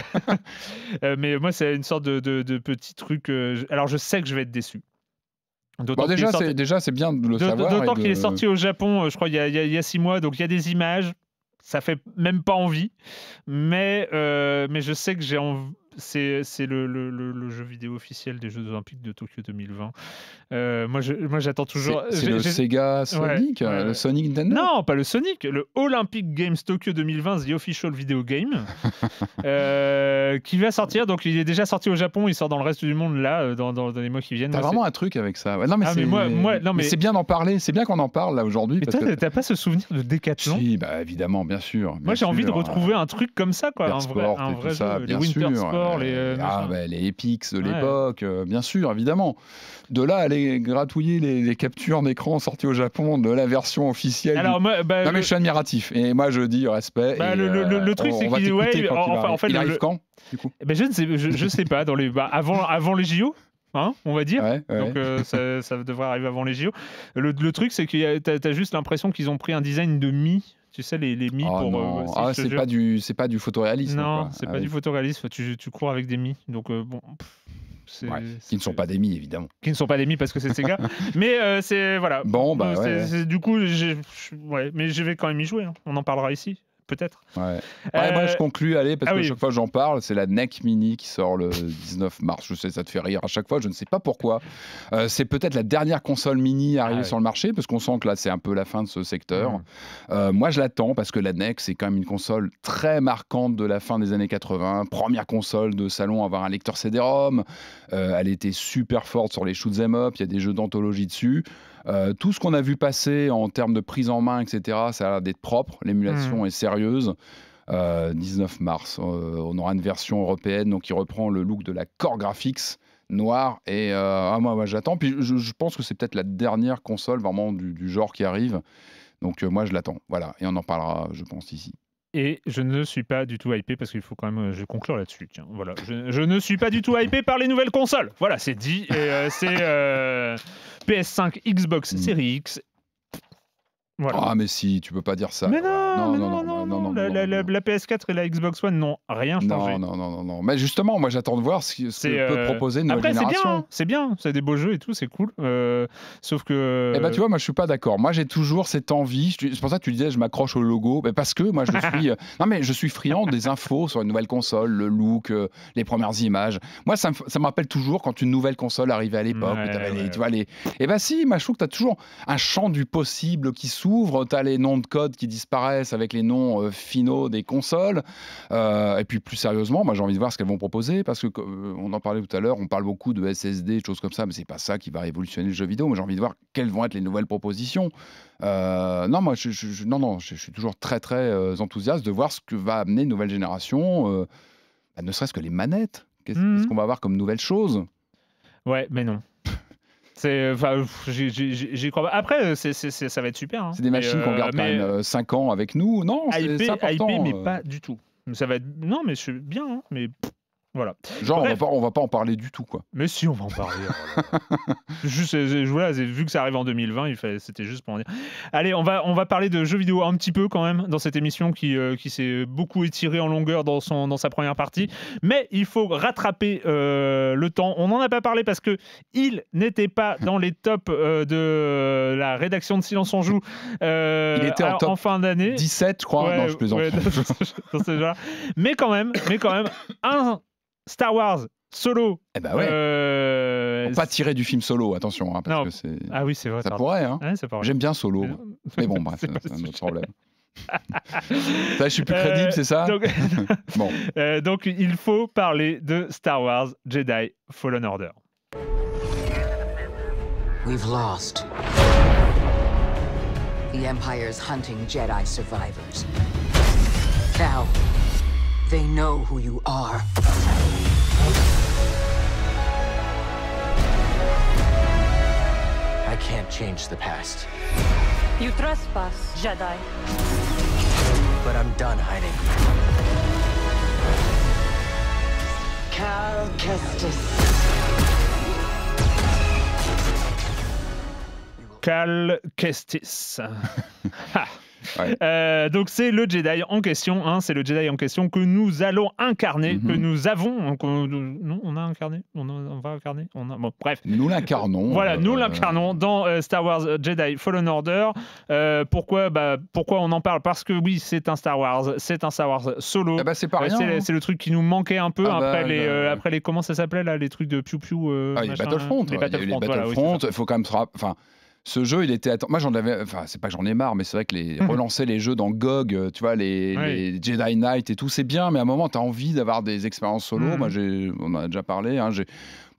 Euh, mais moi, c'est une sorte de, de, de petit truc. Euh, alors je sais que je vais être déçu. Bon, déjà, c'est sorti... bien de le savoir. D'autant de... qu'il est sorti au Japon, je crois, il y, a, il y, a, six mois, donc il y a des images ça fait même pas envie. Mais, euh, mais je sais que j'ai envie c'est le, jeu vidéo officiel des Jeux Olympiques de Tokyo 2020. Euh, moi, j'attends toujours. C'est le Sega Sonic, euh, le Sonic Nintendo. Non, pas le Sonic, le Olympic Games Tokyo 2020, the official video game, euh, qui va sortir. Donc, il est déjà sorti au Japon, il sort dans le reste du monde là, euh, dans, les mois qui viennent. T'as vraiment un truc avec ça. non, ah, mais c'est bien d'en parler. C'est bien qu'on en parle là aujourd'hui. Mais t'as pas ce souvenir de Décathlon Si, bah évidemment, bien sûr. moi, j'ai envie de hein. retrouver un truc comme ça, quoi, un vrai, un vrai les. Euh, ah, bah, les Epics de l'époque, euh, bien sûr, évidemment. De là, aller gratouiller les, les captures d'écran sorties au Japon de la version officielle. Bah, non, mais je suis admiratif. Et moi, je dis respect. Bah, le, truc, c'est qu'il. Ouais, en fait, il arrive quand du coup eh ben, je ne sais, je, sais pas. Dans les, bah, avant, avant les JO hein, on va dire. Donc euh, ça, devrait arriver avant les JO. Le, truc, c'est que tu as, juste l'impression qu'ils ont pris un design de mi tu sais, les, mi ah pour. Euh, ah, c'est pas, du, c'est pas du photoréalisme. Non, c'est ah pas du photoréalisme. Tu, tu, cours avec des mi. Donc, euh, bon. qui ne sont pas des mi, évidemment. Qui ne sont pas des mi parce que c'est ces gars mais euh, c'est. Voilà. Bon, bah. Du coup, ouais, mais je vais quand même y jouer. Hein. On en parlera ici peut-être. Ouais. moi, je euh, conclue, allez, parce ah que chaque fois j'en parle, c'est la NEC Mini qui sort le 19 mars. Je sais, ça te fait rire à chaque fois, je ne sais pas pourquoi. Euh, c'est peut-être la dernière console mini arrivée ah sur le marché, parce qu'on sent que là, c'est un peu la fin de ce secteur. Euh, moi, je l'attends, parce que la NEC, c'est quand même une console très marquante de la fin des années 80. Première console de salon à avoir un lecteur CD-ROM. elle était super forte sur les shoot'em up, il y a des jeux d'anthologie dessus. Euh, tout ce qu'on a vu passer en termes de prise en main, etc., ça a l'air d'être propre. L'émulation mm. est sérieuse. 19 euh, mars, euh, on aura une version européenne donc qui reprend le look de la Core Graphics noir. Et ah, moi, j'attends. Puis je, pense que c'est peut-être la dernière console vraiment du, genre qui arrive. Donc moi je l'attends. Voilà, et on en parlera, je pense, ici et je ne suis pas du tout hypé parce qu'il faut quand même euh, je vais conclure là-dessus. Tiens, voilà, je, ne suis pas du tout hypé par les nouvelles consoles. Voilà, c'est dit. Euh, c'est euh, PS5, Xbox Series X ah, mais si, tu peux pas dire ça. Mais non, non, non, non, non, non, la, PS4 et la Xbox One n'ont rien changé. Non, non, non, non. Mais justement, moi, j'attends de voir ce, que, peut euh, proposer une nouvelle génération. Hein, c'est bien, c'est des beaux jeux et tout, c'est cool. Euh, sauf que. Eh ben, tu vois, moi, je suis pas d'accord. Moi, j'ai toujours cette envie. C'est pour ça que tu disais, je m'accroche au logo. Mais parce que moi, je suis. Euh, non, mais je suis friand des infos sur une nouvelle console, le look, les premières images. Moi, ça me, rappelle toujours quand une nouvelle console arrivait à l'époque. et Tu vois, les. Eh ben, si, moi, je trouve que tu as toujours un champ du possible qui souffle ouvre, tu as les noms de code qui disparaissent avec les noms euh, finaux des consoles. Euh, et puis plus sérieusement, moi j'ai envie de voir ce qu'elles vont proposer parce que euh, on en parlait tout à l'heure, on parle beaucoup de SSD, de choses comme ça, mais c'est pas ça qui va révolutionner le jeu vidéo. mais j'ai envie de voir quelles vont être les nouvelles propositions. non, moi je, non, non, je, suis toujours très très enthousiaste de voir ce que va amener une nouvelle génération, bah, ne serait-ce que les manettes. Qu'est-ce mmh qu'on va avoir comme nouvelle chose Ouais, mais non. J'y crois pas. Après, ça va être super. Hein. C'est des machines qu'on garde euh, quand même 5 euh, ans avec nous. Non, c'est important. IP, mais euh. pas du tout. Ça va être... Non, mais c'est bien, hein, mais Genre, on va, pas, on va pas en parler du tout, quoi. Mais si, on va en parler. Oh juste, vu que ça arrive en 2020, c'était juste pour en dire. Allez, on va, on va parler de jeux vidéo un petit peu quand même dans cette émission qui, euh, qui s'est beaucoup étirée en longueur dans, son, dans sa première partie. Mais il faut rattraper euh, le temps. On n'en a pas parlé parce que il n'était pas dans les tops euh, de la rédaction de Silence on Joue il en, fin d'année. 17, je crois. je plaisante. mais quand même, mais quand même, un Star Wars Solo. Eh ben ouais. Euh... Pas tiré du film Solo, attention. Hein, parce Que c'est... ah oui, c'est vrai. Ça pourrait. Hein. Ouais, J'aime bien Solo. Mais bon, bref, c'est, c'est un autre problème. ça, je suis plus crédible, c'est ça euh, donc, bon. euh, donc, il faut parler de Star Wars Jedi Fallen Order. We've lost. The Empire's hunting Jedi survivors. Now. They know who you are. I can't change the past. You trespass, Jedi. But I'm done hiding. Cal Kestis. Cal Kestis. Euh, donc c'est le Jedi en question, hein, c'est le Jedi en question que nous allons incarner, que mhm. nous avons, hein, on, non, on a incarné, on, va incarner, bref. Nous l'incarnons. Voilà, euh, nous euh, l'incarnons dans Star Wars Jedi Fallen Order. pourquoi, bah, pourquoi on en parle Parce que oui, c'est un Star Wars, c'est un Star Wars solo. bah c'est le truc qui nous manquait un peu ah bah, après, les, comment ça s'appelait là, les trucs de piou piou. Ah, les Battlefront. Les Battlefront, il faut quand même, enfin ce jeu, il était. Moi, j'en avais. Enfin, c'est pas que j'en ai marre, mais c'est vrai que les... Mhm. relancer les jeux dans GOG, euh, tu vois, les, Jedi Knight et tout, c'est bien, mais à un moment, tu envie d'avoir des expériences solo. Mhm. Moi, on en a déjà parlé. Hein,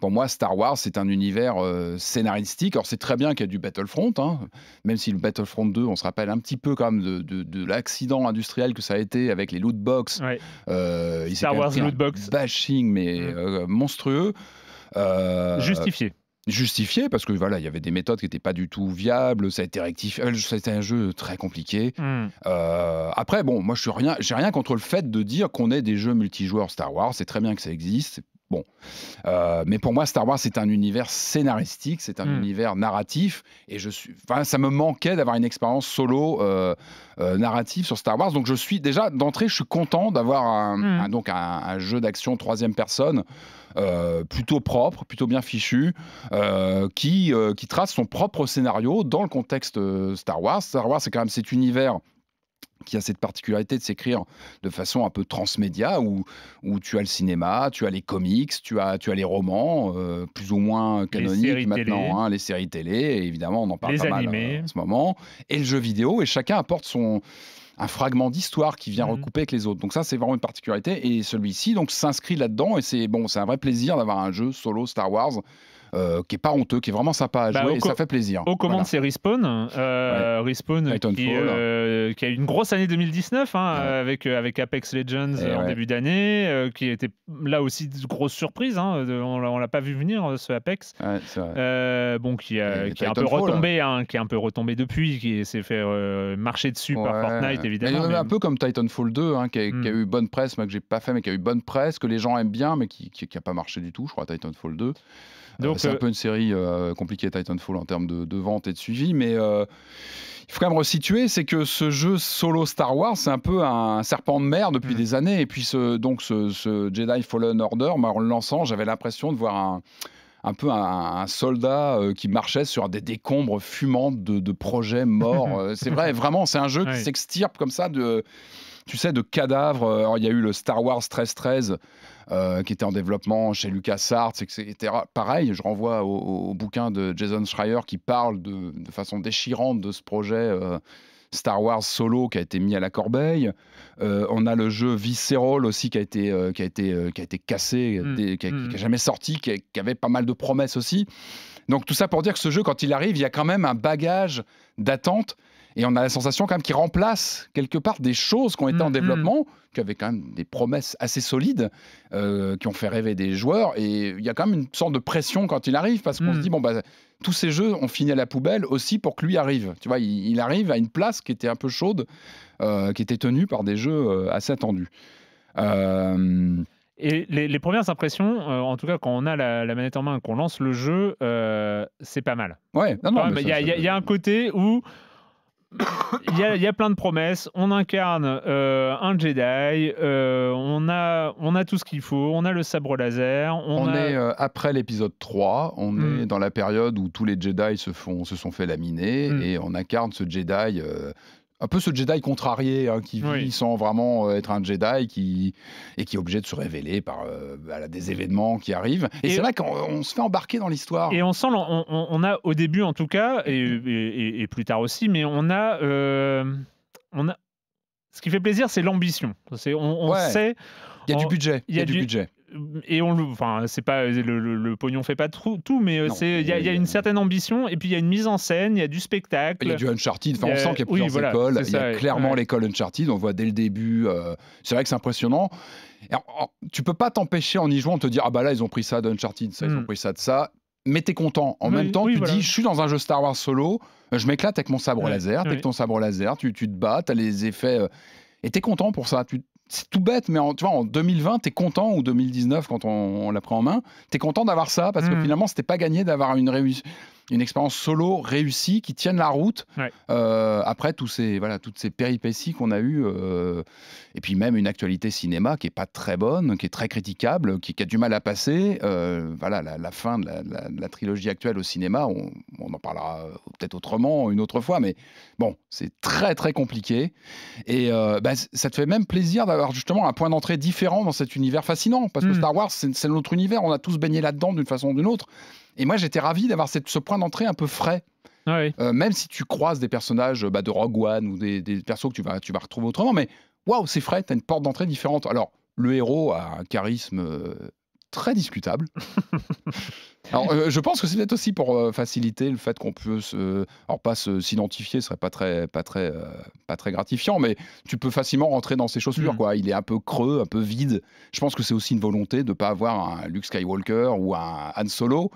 pour moi, Star Wars, c'est un univers euh, scénaristique. Alors, c'est très bien qu'il y ait du Battlefront, hein, même si le Battlefront 2, on se rappelle un petit peu quand même de, l'accident industriel que ça a été avec les loot box. Euh, Star Wars loot box. Bashing, mais mhm. euh, monstrueux. Justifié justifié parce que voilà, il y avait des méthodes qui n'étaient pas du tout viables, ça a été c'était euh, un jeu très compliqué. Hmm. Euh, après, bon, moi je suis rien, j'ai rien contre le fait de dire qu'on est des jeux multijoueurs Star Wars, c'est très bien que ça existe, Bon. Euh, mais pour moi, Star Wars, c'est un univers scénaristique, c'est un hmm. univers narratif. Et je suis, enfin, ça me manquait d'avoir une expérience solo euh, euh, narrative sur Star Wars. Donc, je suis déjà d'entrée, je suis content d'avoir un, hmm. jeu d'action troisième personne. plutôt propre, plutôt bien fichu, qui, qui trace son propre scénario dans le contexte Star Wars. Star Wars, c'est quand même cet univers qui a cette particularité de s'écrire de façon un peu transmédia, où, où tu as le cinéma, tu as les comics, tu as, tu as les romans, euh, plus ou moins canoniques maintenant, hein, les séries télé, évidemment, on en parle pas mal euh, en ce moment, et le jeu vidéo, et chacun apporte son un fragment d'histoire qui vient mhm. recouper avec les autres. Donc ça, c'est vraiment une particularité. Et celui-ci, donc, s'inscrit là-dedans. Et c'est bon, c'est un vrai plaisir d'avoir un jeu solo Star Wars euh, qui est pas honteux, qui est vraiment sympa à bah, jouer et ça fait plaisir. Au commandes, c'est Respawn. Euh, Respawn euh, qui, a eu une grosse année 2019 hein, avec, avec Apex Legends en début d'année, qui était là aussi une grosse surprise. Hein, on ne l'a pas vu venir, ce Apex. bon, qui, a, est un peu hein. retombé, qui est un peu retombé depuis, qui s'est fait marcher dessus par Fortnite, évidemment. Mais, Un peu comme Titanfall 2, qui a, hmm. eu bonne presse, que j'ai pas fait, mais qui a eu bonne presse, que les gens aiment bien, mais qui n'a pas marché du tout, je crois, Titanfall 2. Ah bah, c'est un euh, peu une série euh, compliquée, Titanfall, en termes de, vente et de suivi, mais euh, il faut quand même resituer, c'est que ce jeu solo Star Wars, c'est un peu un serpent de mer depuis mm. des années. Et puis ce, donc ce, Jedi Fallen Order, bah, en le lançant, j'avais l'impression de voir un, peu un, soldat qui marchait sur des décombres fumantes de, projets morts. c'est vrai, vraiment, c'est un jeu qui s'extirpe comme ça de tu sais, de cadavres. Euh, il y a eu le Star Wars 1313 euh, qui était en développement chez LucasArts, etc. Pareil, je renvoie au, bouquin de Jason Schreier qui parle de, façon déchirante de ce projet. Euh, Star Wars Solo qui a été mis à la corbeille. Euh, on a le jeu Visceral aussi qui a été, qui a été, qui a été cassé, mm. qui n'a mm. jamais sorti, qui, qui, avait pas mal de promesses aussi. Donc tout ça pour dire que ce jeu, quand il arrive, il y a quand même un bagage d'attente et on a la sensation quand même qu'il remplace quelque part des choses qui ont été en mm, mm. développement, qui avaient quand même des promesses assez solides, euh, qui ont fait rêver des joueurs. Et il y a quand même une sorte de pression quand il arrive, parce qu'on se mm. dit, bon, bah, tous ces jeux ont fini à la poubelle aussi pour que lui arrive. Tu vois, il, arrive à une place qui était un peu chaude, euh, qui était tenue par des jeux euh, assez attendus. Et les, premières impressions, en tout cas quand on a la, manette en main, qu'on lance le jeu, c'est pas mal. Ouais, non, non, il y, a un côté où il y, a, plein de promesses. On incarne euh, un Jedi. Euh, on, a, on a tout ce qu'il faut. On a le sabre laser. On, est euh, après l'épisode 3. On hmm. est dans la période où tous les Jedi se, font, se sont fait laminer. Hmm. Et on incarne ce Jedi un peu ce Jedi contrarié hein, qui vit sans vraiment euh, être un Jedi et qui est obligé de se révéler par euh, des événements qui arrivent. Et, c'est là qu'on se fait embarquer dans l'histoire. Et on sent, on, a au début en tout cas, et, plus tard aussi, mais on a, euh, on a. Ce qui fait plaisir, c'est l'ambition. On, sait. Il y a du budget. Il y, a du budget et on le, enfin, c'est pas euh, le, pognon fait pas tout, mais euh, c'est il y, a une certaine ambition et puis il y a une mise en scène, il y a du spectacle. Il y a du Uncharted, enfin, on sent qu'il y a plusieurs Il y a clairement l'école Uncharted, on voit dès le début. Euh, c'est vrai que c'est impressionnant. tu peux pas t'empêcher en y jouant de te dire ah bah là ils ont pris ça d'Uncharted, ça ils ont mm. pris ça de ça, mais t'es content. En même temps, tu dis je suis dans un jeu Star Wars solo, je m'éclate avec mon sabre laser, t'es avec ton sabre laser, tu, tu te bats, t'as les effets. et t'es content pour ça. Tu, c'est tout bête, mais en, tu vois, en 2020, t'es content, ou 2019, quand on, l'a pris en main, t'es content d'avoir ça, parce que hmm. finalement, c'était pas gagné d'avoir une réussite une expérience solo réussie qui tienne la route euh, après tous ces, voilà, toutes ces péripéties qu'on a eues. Euh, et puis même une actualité cinéma qui n'est pas très bonne, qui est très critiquable, qui, a du mal à passer. Euh, voilà, la, fin de la, trilogie actuelle au cinéma, on, en parlera peut-être autrement une autre fois, mais bon, c'est très très compliqué. Et bah, ça te fait même plaisir d'avoir justement un point d'entrée différent dans cet univers fascinant, parce que hmm. Star Wars, c'est notre univers, on a tous baigné là-dedans d'une façon ou d'une autre. Et moi, j'étais ravi d'avoir ce point d'entrée un peu frais. Ah euh, même si tu croises des personnages bah, de Rogue One ou des, des, persos que tu vas, tu vas retrouver autrement, mais waouh, c'est frais, t'as une porte d'entrée différente. Alors, le héros a un charisme euh, très discutable. Euh, je pense que c'est peut aussi pour euh, faciliter le fait qu'on peut alors pas s'identifier, ce serait pas très, pas très, euh, pas très gratifiant, mais tu peux facilement rentrer dans ses chaussures, mm. quoi. Il est un peu creux, un peu vide. Je pense que c'est aussi une volonté de pas avoir un Luke Skywalker ou un Han Solo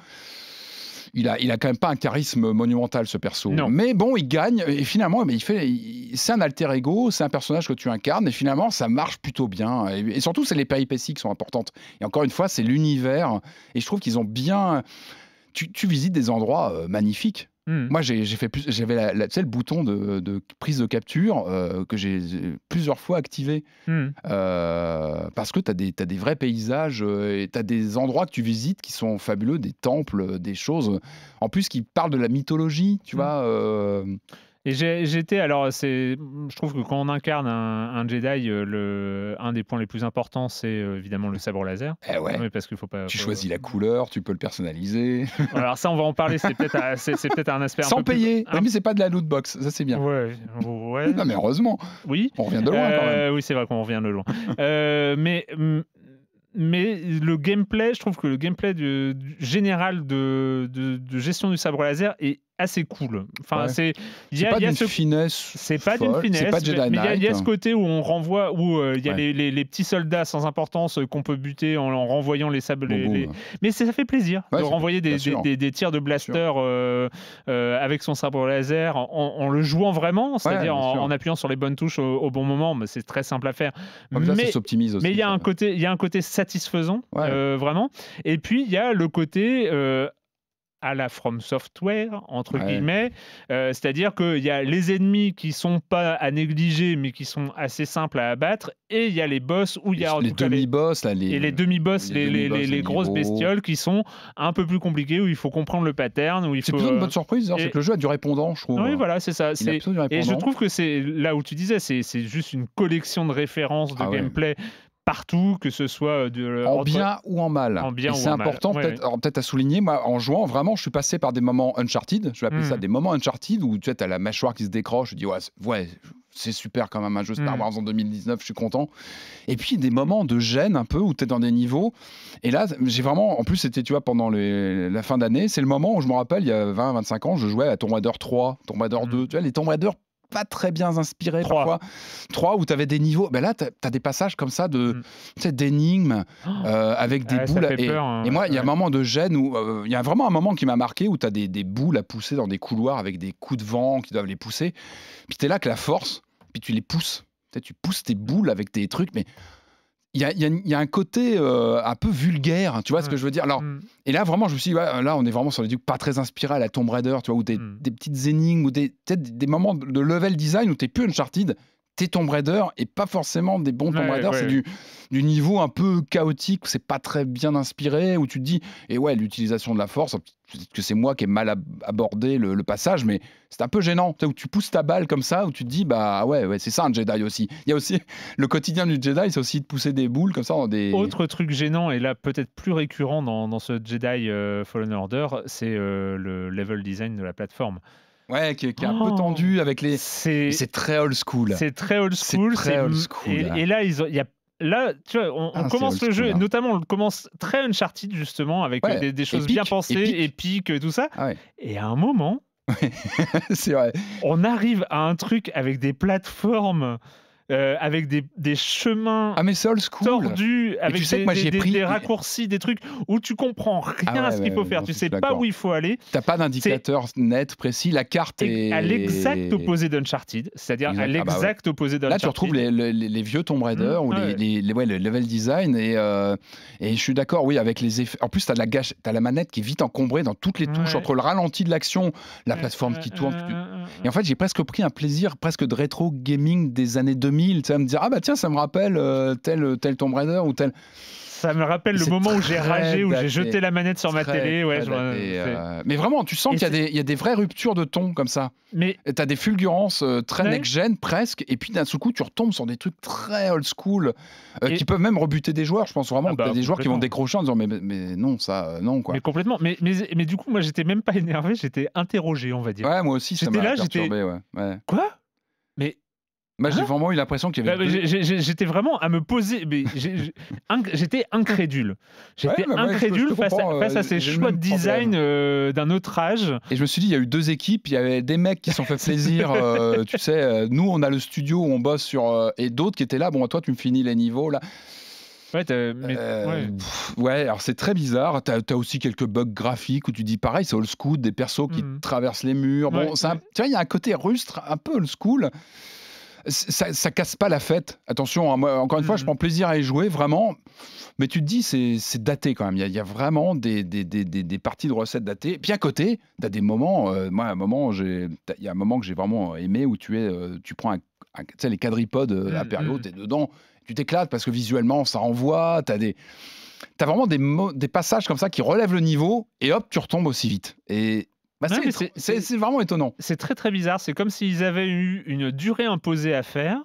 il a, il a quand même pas un charisme monumental ce perso. Mais bon, il gagne et finalement, mais il fait, c'est un alter ego, c'est un personnage que tu incarnes et finalement, ça marche plutôt bien. Et, surtout, c'est les péripéties qui sont importantes. Et encore une fois, c'est l'univers et je trouve qu'ils ont bien. tu visites des endroits euh, magnifiques Mmh. Moi, j'ai fait plus, j'avais la, le bouton de, prise de capture euh, que j'ai plusieurs fois activé mmh. euh, parce que tu as, as, des vrais paysages euh, et tu as des endroits que tu visites qui sont fabuleux, des temples, des choses en plus qui parlent de la mythologie, tu mmh. vois. Et j'étais alors, c'est, je trouve que quand on incarne un, Jedi, euh, le, un des points les plus importants, c'est euh, évidemment le sabre laser. Eh parce qu'il faut pas. Tu choisis la couleur, tu peux le personnaliser. Alors ça, on va en parler. C'est peut-être, c'est, peut-être un aspect. Sans un peu payer. Plus... Hein mais c'est pas de la loot box. Ça c'est bien. Ouais. mais heureusement. Oui. On revient de loin quand même. Euh, oui, c'est vrai qu'on revient de loin. mais mais le gameplay, je trouve que le gameplay général de, gestion du sabre laser est assez cool. Enfin, c'est il y a, finesse. C'est pas d'une finesse. Jedi mais il y, a ce hein. côté où on renvoie où euh, il y a les, petits soldats sans importance euh, qu'on peut buter en, renvoyant les sables. mais ça fait plaisir de renvoyer des, tirs de blaster euh, avec son sabre laser en, le jouant vraiment, c'est-à-dire en, appuyant sur les bonnes touches au, bon moment. Mais c'est très simple à faire. Ah, mais Mais il y a un côté, il y a un côté satisfaisant vraiment. Et puis il y a le côté à la From Software, entre guillemets. Euh, c'est-à-dire qu'il y a les ennemis qui sont pas à négliger, mais qui sont assez simples à abattre, et il y a les boss où il y a... Les demi-boss, les... Et les demi-boss, les, grosses bestioles qui sont un peu plus compliquées, où il faut comprendre le pattern, où il faut... C'est plutôt une euh, bonne surprise, hein, c'est que le jeu a du répondant, je trouve. Oui, voilà, c'est ça. Et je trouve que c'est là où tu disais, c'est juste une collection de références, de ah gameplay, partout, que ce soit euh, en bien ou en mal. En bien c'est important peut-être à souligner. Moi, en jouant, vraiment, je suis passé par des moments uncharted. Je vais appeler ça hmm. des moments uncharted où tu as la mâchoire qui se décroche. Je dis ouais, c'est super quand même un jeu Star hmm. Wars en 2019, je suis content. Et puis des moments de gêne un peu où tu es dans des niveaux. Et là, j'ai vraiment, en plus, c'était, tu vois, pendant la fin d'année, c'est le moment où je me rappelle, il y a 20-25 ans, je jouais à Tomb Raider 3, Tomb Raider 2, hmm. tu vois, les Tomb Raider pas très bien inspiré. Trois. parfois. 3 où tu avais des niveaux. Ben là, tu as, des passages comme ça de mm. d'énigmes oh. euh, avec des boules. Et, hein. et, moi, il y a un moment de gêne où euh, il y a vraiment un moment qui m'a marqué où tu as des, des, boules à pousser dans des couloirs avec des coups de vent qui doivent les pousser. Puis tu es là que la force, puis tu les pousses. Tu pousses tes boules avec tes trucs, mais il y, a, un côté euh, un peu vulgaire, tu vois ce que mm. je veux dire. Alors, mm. et là vraiment, je me suis dit, euh, là, on est vraiment sur des trucs pas très inspirés à la Tomb Raider, tu vois, ou des, mm. petites énigmes, ou des, des moments de level design où t'es plus Uncharted, tes Tomb Raider et pas forcément des bons Tomb C'est du, niveau un peu chaotique, c'est pas très bien inspiré, où tu te dis, et ouais, l'utilisation de la force, peut-être que c'est moi qui ai mal abordé le, passage, mais c'est un peu gênant. Tu où tu pousses ta balle comme ça, où tu te dis, bah ouais, ouais c'est ça un Jedi aussi. Il y a aussi le quotidien du Jedi, c'est aussi de pousser des boules comme ça dans des. Autre truc gênant, et là peut-être plus récurrent dans, ce Jedi euh, Fallen Order, c'est euh, le level design de la plateforme. Ouais, qui, est un peu oh. tendu avec les. C'est très old school. C'est très old school. Très old school. Et, là, il y a là, tu vois, on, ah, commence le jeu, hein. notamment on commence très Uncharted justement, avec euh, des, choses bien pensées, épiques, euh, épique, tout ça. Ah et à un moment, c'est vrai. on arrive à un truc avec des plateformes euh, avec des, chemins ah, tordus, avec sais des, moi, des, pris... raccourcis, des trucs où tu comprends ah rien à ce qu'il faut faire, tu sais pas où il faut aller. T'as pas d'indicateur net précis, la carte est... À l'exact opposé d'Uncharted, c'est-à-dire à ah bah l'exact opposé d'Uncharted. Là tu retrouves les, vieux Tomb Raider mmh, ou les, le level design et, euh, et je suis d'accord, oui, avec les effets. En plus tu la, as la manette qui est vite encombrée dans toutes les touches, entre le ralenti de l'action, la plateforme qui tourne. Et en fait j'ai presque pris un plaisir presque de rétro gaming des années 2000 ça me dire ah bah tiens, ça me rappelle euh, tel tel Tomb Raider ou tel ça me rappelle le moment où j'ai ragé, où j'ai jeté la manette sur ma télé. Ouais, euh, Mais vraiment, tu sens qu'il y, a des vraies ruptures de ton comme ça. Mais t'as des fulgurances euh, très presque, et puis d'un seul coup, tu retombes sur des trucs très old school qui peuvent même rebuter des joueurs. Je pense vraiment ah bah, des joueurs qui vont décrocher en disant mais, mais non ça non quoi. Mais complètement. Mais, mais, du coup, moi j'étais même pas énervé, j'étais interrogé on va dire. Ouais, moi aussi ça m'a perturbé. Ouais. Ouais. Quoi moi, bah, j'ai hein vraiment eu l'impression qu'il y avait. Bah, j'étais vraiment à me poser. J'étais incrédule. J'étais bah, incrédule face, à, ces euh, choix de design euh, d'un autre âge. Et je me suis dit, il y a eu deux équipes. Il y avait des mecs qui s'en fait plaisir. Euh, tu sais, nous, on a le studio où on bosse sur. et d'autres qui étaient là. Bon, toi, tu me finis les niveaux là. Ouais, ouais. alors c'est très bizarre. T'as as aussi quelques bugs graphiques où tu dis pareil, c'est old school, des persos qui hmm. traversent les murs. Bon, tu vois, il y a un côté rustre, un peu old school ça, casse pas la fête. Attention, hein, encore une fois, je mm. prends plaisir à y jouer, vraiment. Mais tu te dis, c'est daté quand même. Il y, a vraiment des, parties de recettes datées. Puis à côté, tu as des moments, euh, moi, un moment, il y a un moment que j'ai vraiment aimé où tu, es, euh, tu prends les quadripodes euh, à mm, perleau mm. tu es dedans, tu t'éclates parce que visuellement, ça envoie, tu as T'as vraiment des, des passages comme ça qui relèvent le niveau et hop, tu retombes aussi vite. Et, bah, c'est vraiment étonnant. C'est très très bizarre. C'est comme s'ils avaient eu une durée imposée à faire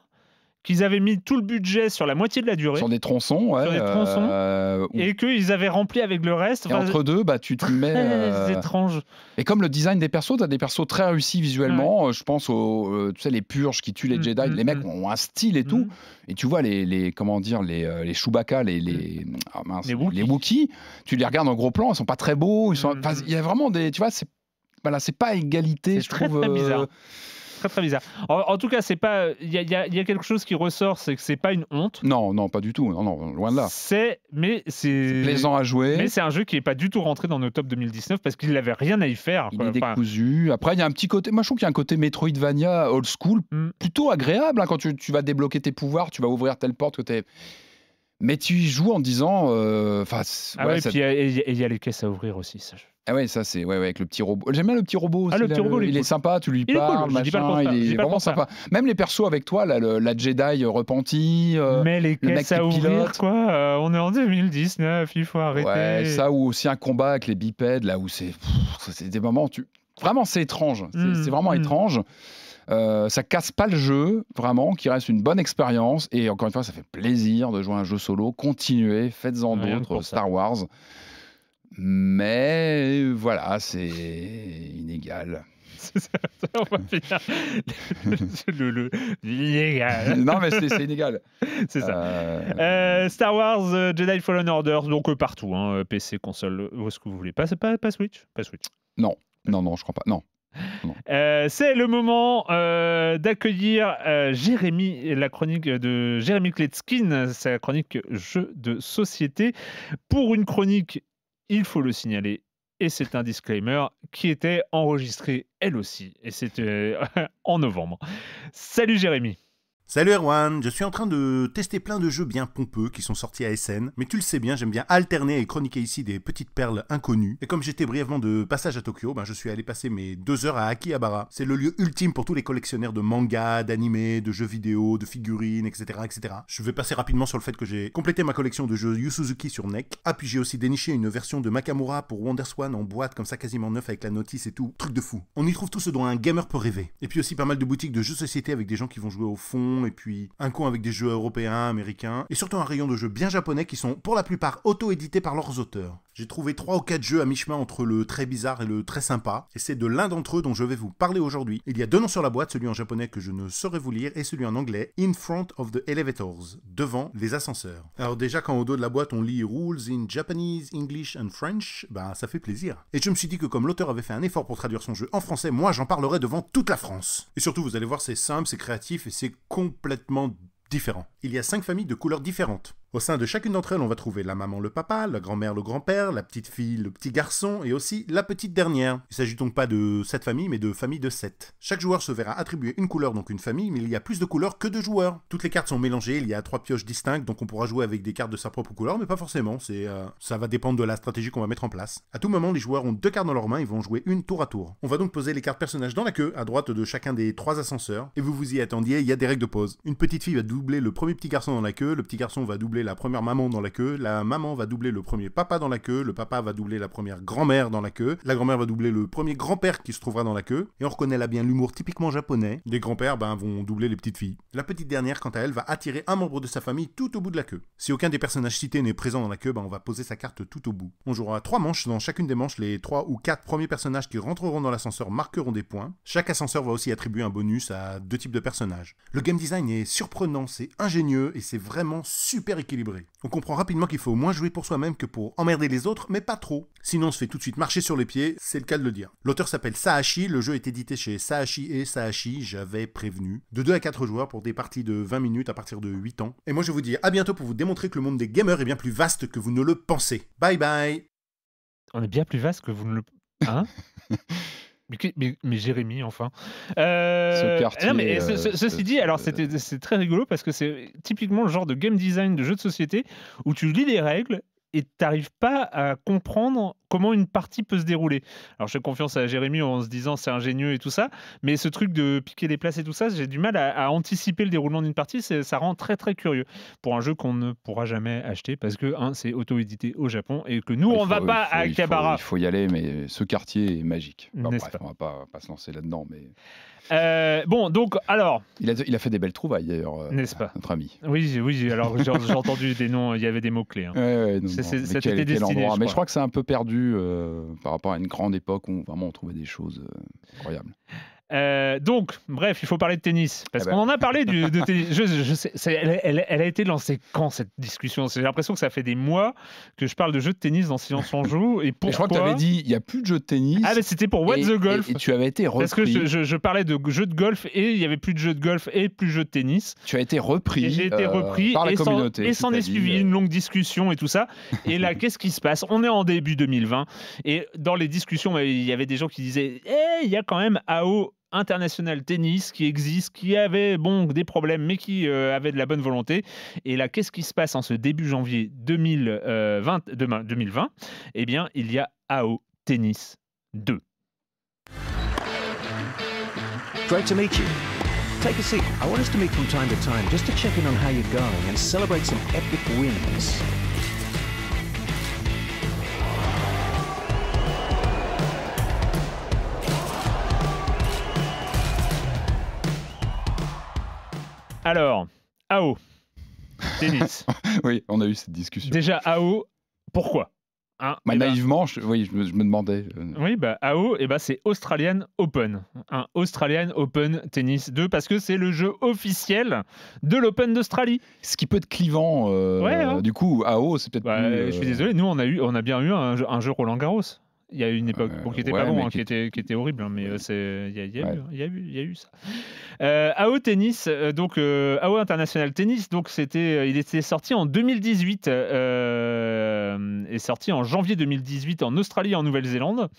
qu'ils avaient mis tout le budget sur la moitié de la durée. Sur des tronçons, Sur des tronçons. Euh, et qu'ils avaient rempli avec le reste. Et entre deux, bah, tu te mets. Euh... étrange. Et comme le design des persos, tu as des persos très réussis visuellement. Euh, je pense aux euh, tu sais, les purges qui tuent les mm, Jedi. Mm, les mecs mm. ont un style et tout. Et tu vois les, les comment dire, les, les Chewbacca, les, les, ah, les, Wookie. tu les regardes en gros plan, ils sont pas très beaux. Il y a vraiment des. Tu vois, c'est voilà, c'est pas égalité, je très, trouve. Très bizarre. Euh, très très bizarre. En, tout cas, c'est pas. Il y, a quelque chose qui ressort, c'est que c'est pas une honte. Non, non, pas du tout. Non, non, loin de là. C'est, mais c'est plaisant à jouer. Mais c'est un jeu qui est pas du tout rentré dans nos top 2019 parce qu'il n'avait rien à y faire. Il est Après, il y a un petit côté. Moi, je trouve qu'il y a un côté Metroidvania old school, hmm. plutôt agréable. Hein. quand tu, vas débloquer tes pouvoirs, tu vas ouvrir telle porte que t'es mais tu y joues en disant. et euh, ah il y, a les caisses à ouvrir aussi. Ça, ah ouais, ça c'est ouais, ouais, avec le petit robot. J'aime bien le petit robot. Ah, aussi, il, est sympa, tu lui parles, machin, pas il est vraiment sympa. Même les persos avec toi, la Jedi euh, repentie, euh, Mais les le caisses à ouvrir, quoi. Euh, on est en 2019, il faut arrêter. Ouais, ça ou aussi un combat avec les bipèdes, là où c'est, c'est des moments, tu... vraiment c'est étrange, c'est hmm, vraiment hmm. étrange. ça casse pas le jeu, vraiment, qui reste une bonne expérience. Et encore une fois, ça fait plaisir de jouer un jeu solo. Continuez, faites-en d'autres, Star Wars. Mais euh, voilà, c'est inégal. On non, mais c'est inégal. C'est ça. Euh, euh, Star Wars Jedi Fallen Order, donc partout, hein, PC, console, où est-ce que vous voulez. Pas, pas, pas, Switch Pas Switch. Non, non, non, je crois pas. Non. c'est le moment d'accueillir Jérémy, la chronique de Jérémy Kletskin, sa chronique jeu de société, pour une chronique il faut le signaler, et c'est un disclaimer qui était enregistré elle aussi, et c'était euh, en novembre. Salut Jérémy Salut Erwan, je suis en train de tester plein de jeux bien pompeux qui sont sortis à SN, mais tu le sais bien, j'aime bien alterner et chroniquer ici des petites perles inconnues. Et comme j'étais brièvement de passage à Tokyo, ben je suis allé passer mes deux heures à Akihabara. C'est le lieu ultime pour tous les collectionneurs de mangas, d'animés, de jeux vidéo, de figurines, etc., etc. Je vais passer rapidement sur le fait que j'ai complété ma collection de jeux Yu Suzuki sur NEC. Ah, puis j'ai aussi déniché une version de Makamura pour Wonderswan en boîte comme ça quasiment neuf avec la notice et tout. Truc de fou. On y trouve tout ce dont un gamer peut rêver. Et puis aussi pas mal de boutiques de jeux société avec des gens qui vont jouer au fond et puis un coin avec des jeux européens, américains, et surtout un rayon de jeux bien japonais qui sont pour la plupart auto-édités par leurs auteurs. J'ai trouvé trois ou quatre jeux à mi-chemin entre le très bizarre et le très sympa, et c'est de l'un d'entre eux dont je vais vous parler aujourd'hui. Il y a deux noms sur la boîte, celui en japonais que je ne saurais vous lire et celui en anglais, In Front of the Elevators, devant les ascenseurs. Alors déjà quand au dos de la boîte on lit Rules in Japanese, English and French, bah ça fait plaisir. Et je me suis dit que comme l'auteur avait fait un effort pour traduire son jeu en français, moi j'en parlerai devant toute la France. Et surtout vous allez voir c'est simple, c'est créatif et c'est complètement différent. Il y a cinq familles de couleurs différentes. Au sein de chacune d'entre elles, on va trouver la maman, le papa, la grand-mère, le grand-père, la petite fille, le petit garçon et aussi la petite dernière. Il s'agit donc pas de 7 familles mais de familles de 7. Chaque joueur se verra attribuer une couleur, donc une famille, mais il y a plus de couleurs que de joueurs. Toutes les cartes sont mélangées, il y a trois pioches distinctes, donc on pourra jouer avec des cartes de sa propre couleur, mais pas forcément, c'est euh, ça va dépendre de la stratégie qu'on va mettre en place. À tout moment, les joueurs ont deux cartes dans leurs mains, ils vont jouer une tour à tour. On va donc poser les cartes personnages dans la queue, à droite de chacun des trois ascenseurs, et vous vous y attendiez, il y a des règles de pause. Une petite fille va doubler le premier petit garçon dans la queue, le petit garçon va doubler la première maman dans la queue, la maman va doubler le premier papa dans la queue, le papa va doubler la première grand-mère dans la queue, la grand-mère va doubler le premier grand-père qui se trouvera dans la queue, et on reconnaît là bien l'humour typiquement japonais. Les grands-pères ben, vont doubler les petites filles. La petite dernière, quant à elle, va attirer un membre de sa famille tout au bout de la queue. Si aucun des personnages cités n'est présent dans la queue, ben, on va poser sa carte tout au bout. On jouera trois manches, dans chacune des manches, les trois ou quatre premiers personnages qui rentreront dans l'ascenseur marqueront des points. Chaque ascenseur va aussi attribuer un bonus à deux types de personnages. Le game design est surprenant, c'est ingénieux et c'est vraiment super équilibré. On comprend rapidement qu'il faut moins jouer pour soi-même que pour emmerder les autres, mais pas trop. Sinon on se fait tout de suite marcher sur les pieds, c'est le cas de le dire. L'auteur s'appelle Sahashi, le jeu est édité chez Sahashi et Sahashi, j'avais prévenu. De 2 à 4 joueurs pour des parties de 20 minutes à partir de 8 ans. Et moi je vous dis à bientôt pour vous démontrer que le monde des gamers est bien plus vaste que vous ne le pensez. Bye bye On est bien plus vaste que vous ne le... Hein Mais, Jérémy, enfin. Euh, ce mais ceci euh, dit, alors c'est très rigolo parce que c'est typiquement le genre de game design de jeu de société où tu lis les règles et tu n'arrives pas à comprendre comment une partie peut se dérouler. Alors, je fais confiance à Jérémy en se disant c'est ingénieux et tout ça, mais ce truc de piquer les places et tout ça, j'ai du mal à, anticiper le déroulement d'une partie. Ça rend très très curieux pour un jeu qu'on ne pourra jamais acheter parce que, un, c'est auto-édité au Japon et que nous, on va pas à Kabara. Il faut, y aller, mais ce quartier est magique. on va pas, pas se lancer là-dedans, mais. Euh, bon, donc, alors. Il a, fait des belles trouvailles, d'ailleurs. Euh, pas Notre ami. Oui, oui alors j'ai entendu des noms, il y avait des mots-clés. Hein. Ouais, ouais, mais Je mais je crois que c'est un peu perdu euh, par rapport à une grande époque où vraiment on trouvait des choses incroyables. Euh, donc, bref, il faut parler de tennis. Parce eh ben. qu'on en a parlé de tennis. elle, a été lancée quand cette discussion J'ai l'impression que ça fait des mois que je parle de jeux de tennis dans Silence on joue. Et pourquoi Je crois que tu avais dit il n'y a plus de jeux de tennis. Ah, mais c'était pour What the Golf. Et, tu avais été repris. Parce que je, parlais de jeux de golf et il n'y avait plus de jeux de golf et plus de jeux de tennis. Tu as été repris. J'ai été euh, repris par la communauté. et s'en est suivi une longue discussion et tout ça. Et là, qu'est-ce qui se passe On est en début 2020 et dans les discussions, il y avait des gens qui disaient eh, il y a quand même AO international tennis qui existe, qui avait bon des problèmes, mais qui euh, avait de la bonne volonté. Et là, qu'est-ce qui se passe en ce début janvier 2020, euh, demain, Eh bien, il y a AO Tennis 2. Take a seat. I want us to meet from time to time just to check in on how you're going and celebrate some epic wins. Alors, AO, tennis. oui, on a eu cette discussion. Déjà, AO, pourquoi hein, bah, eh ben, Naïvement, je, oui, je me, demandais. Euh, oui, bah, AO, bah, eh ben, c'est Australian Open. un Australian Open Tennis 2, parce que c'est le jeu officiel de l'Open d'Australie. Ce qui peut être clivant. Euh, hein. Du coup, AO, c'est peut-être. Bah, je suis euh, désolé, nous, on a, eu, on a bien eu un jeu Roland Garros. Il y a eu une époque euh, qui était pas bon, hein, qui... était, qui était horrible, hein, mais mais euh, il y, a eu ça. Euh, AO Tennis, donc AO International Tennis, donc c'était, il était sorti en 2018, est sorti en janvier 2018 en Australie et en Nouvelle-Zélande,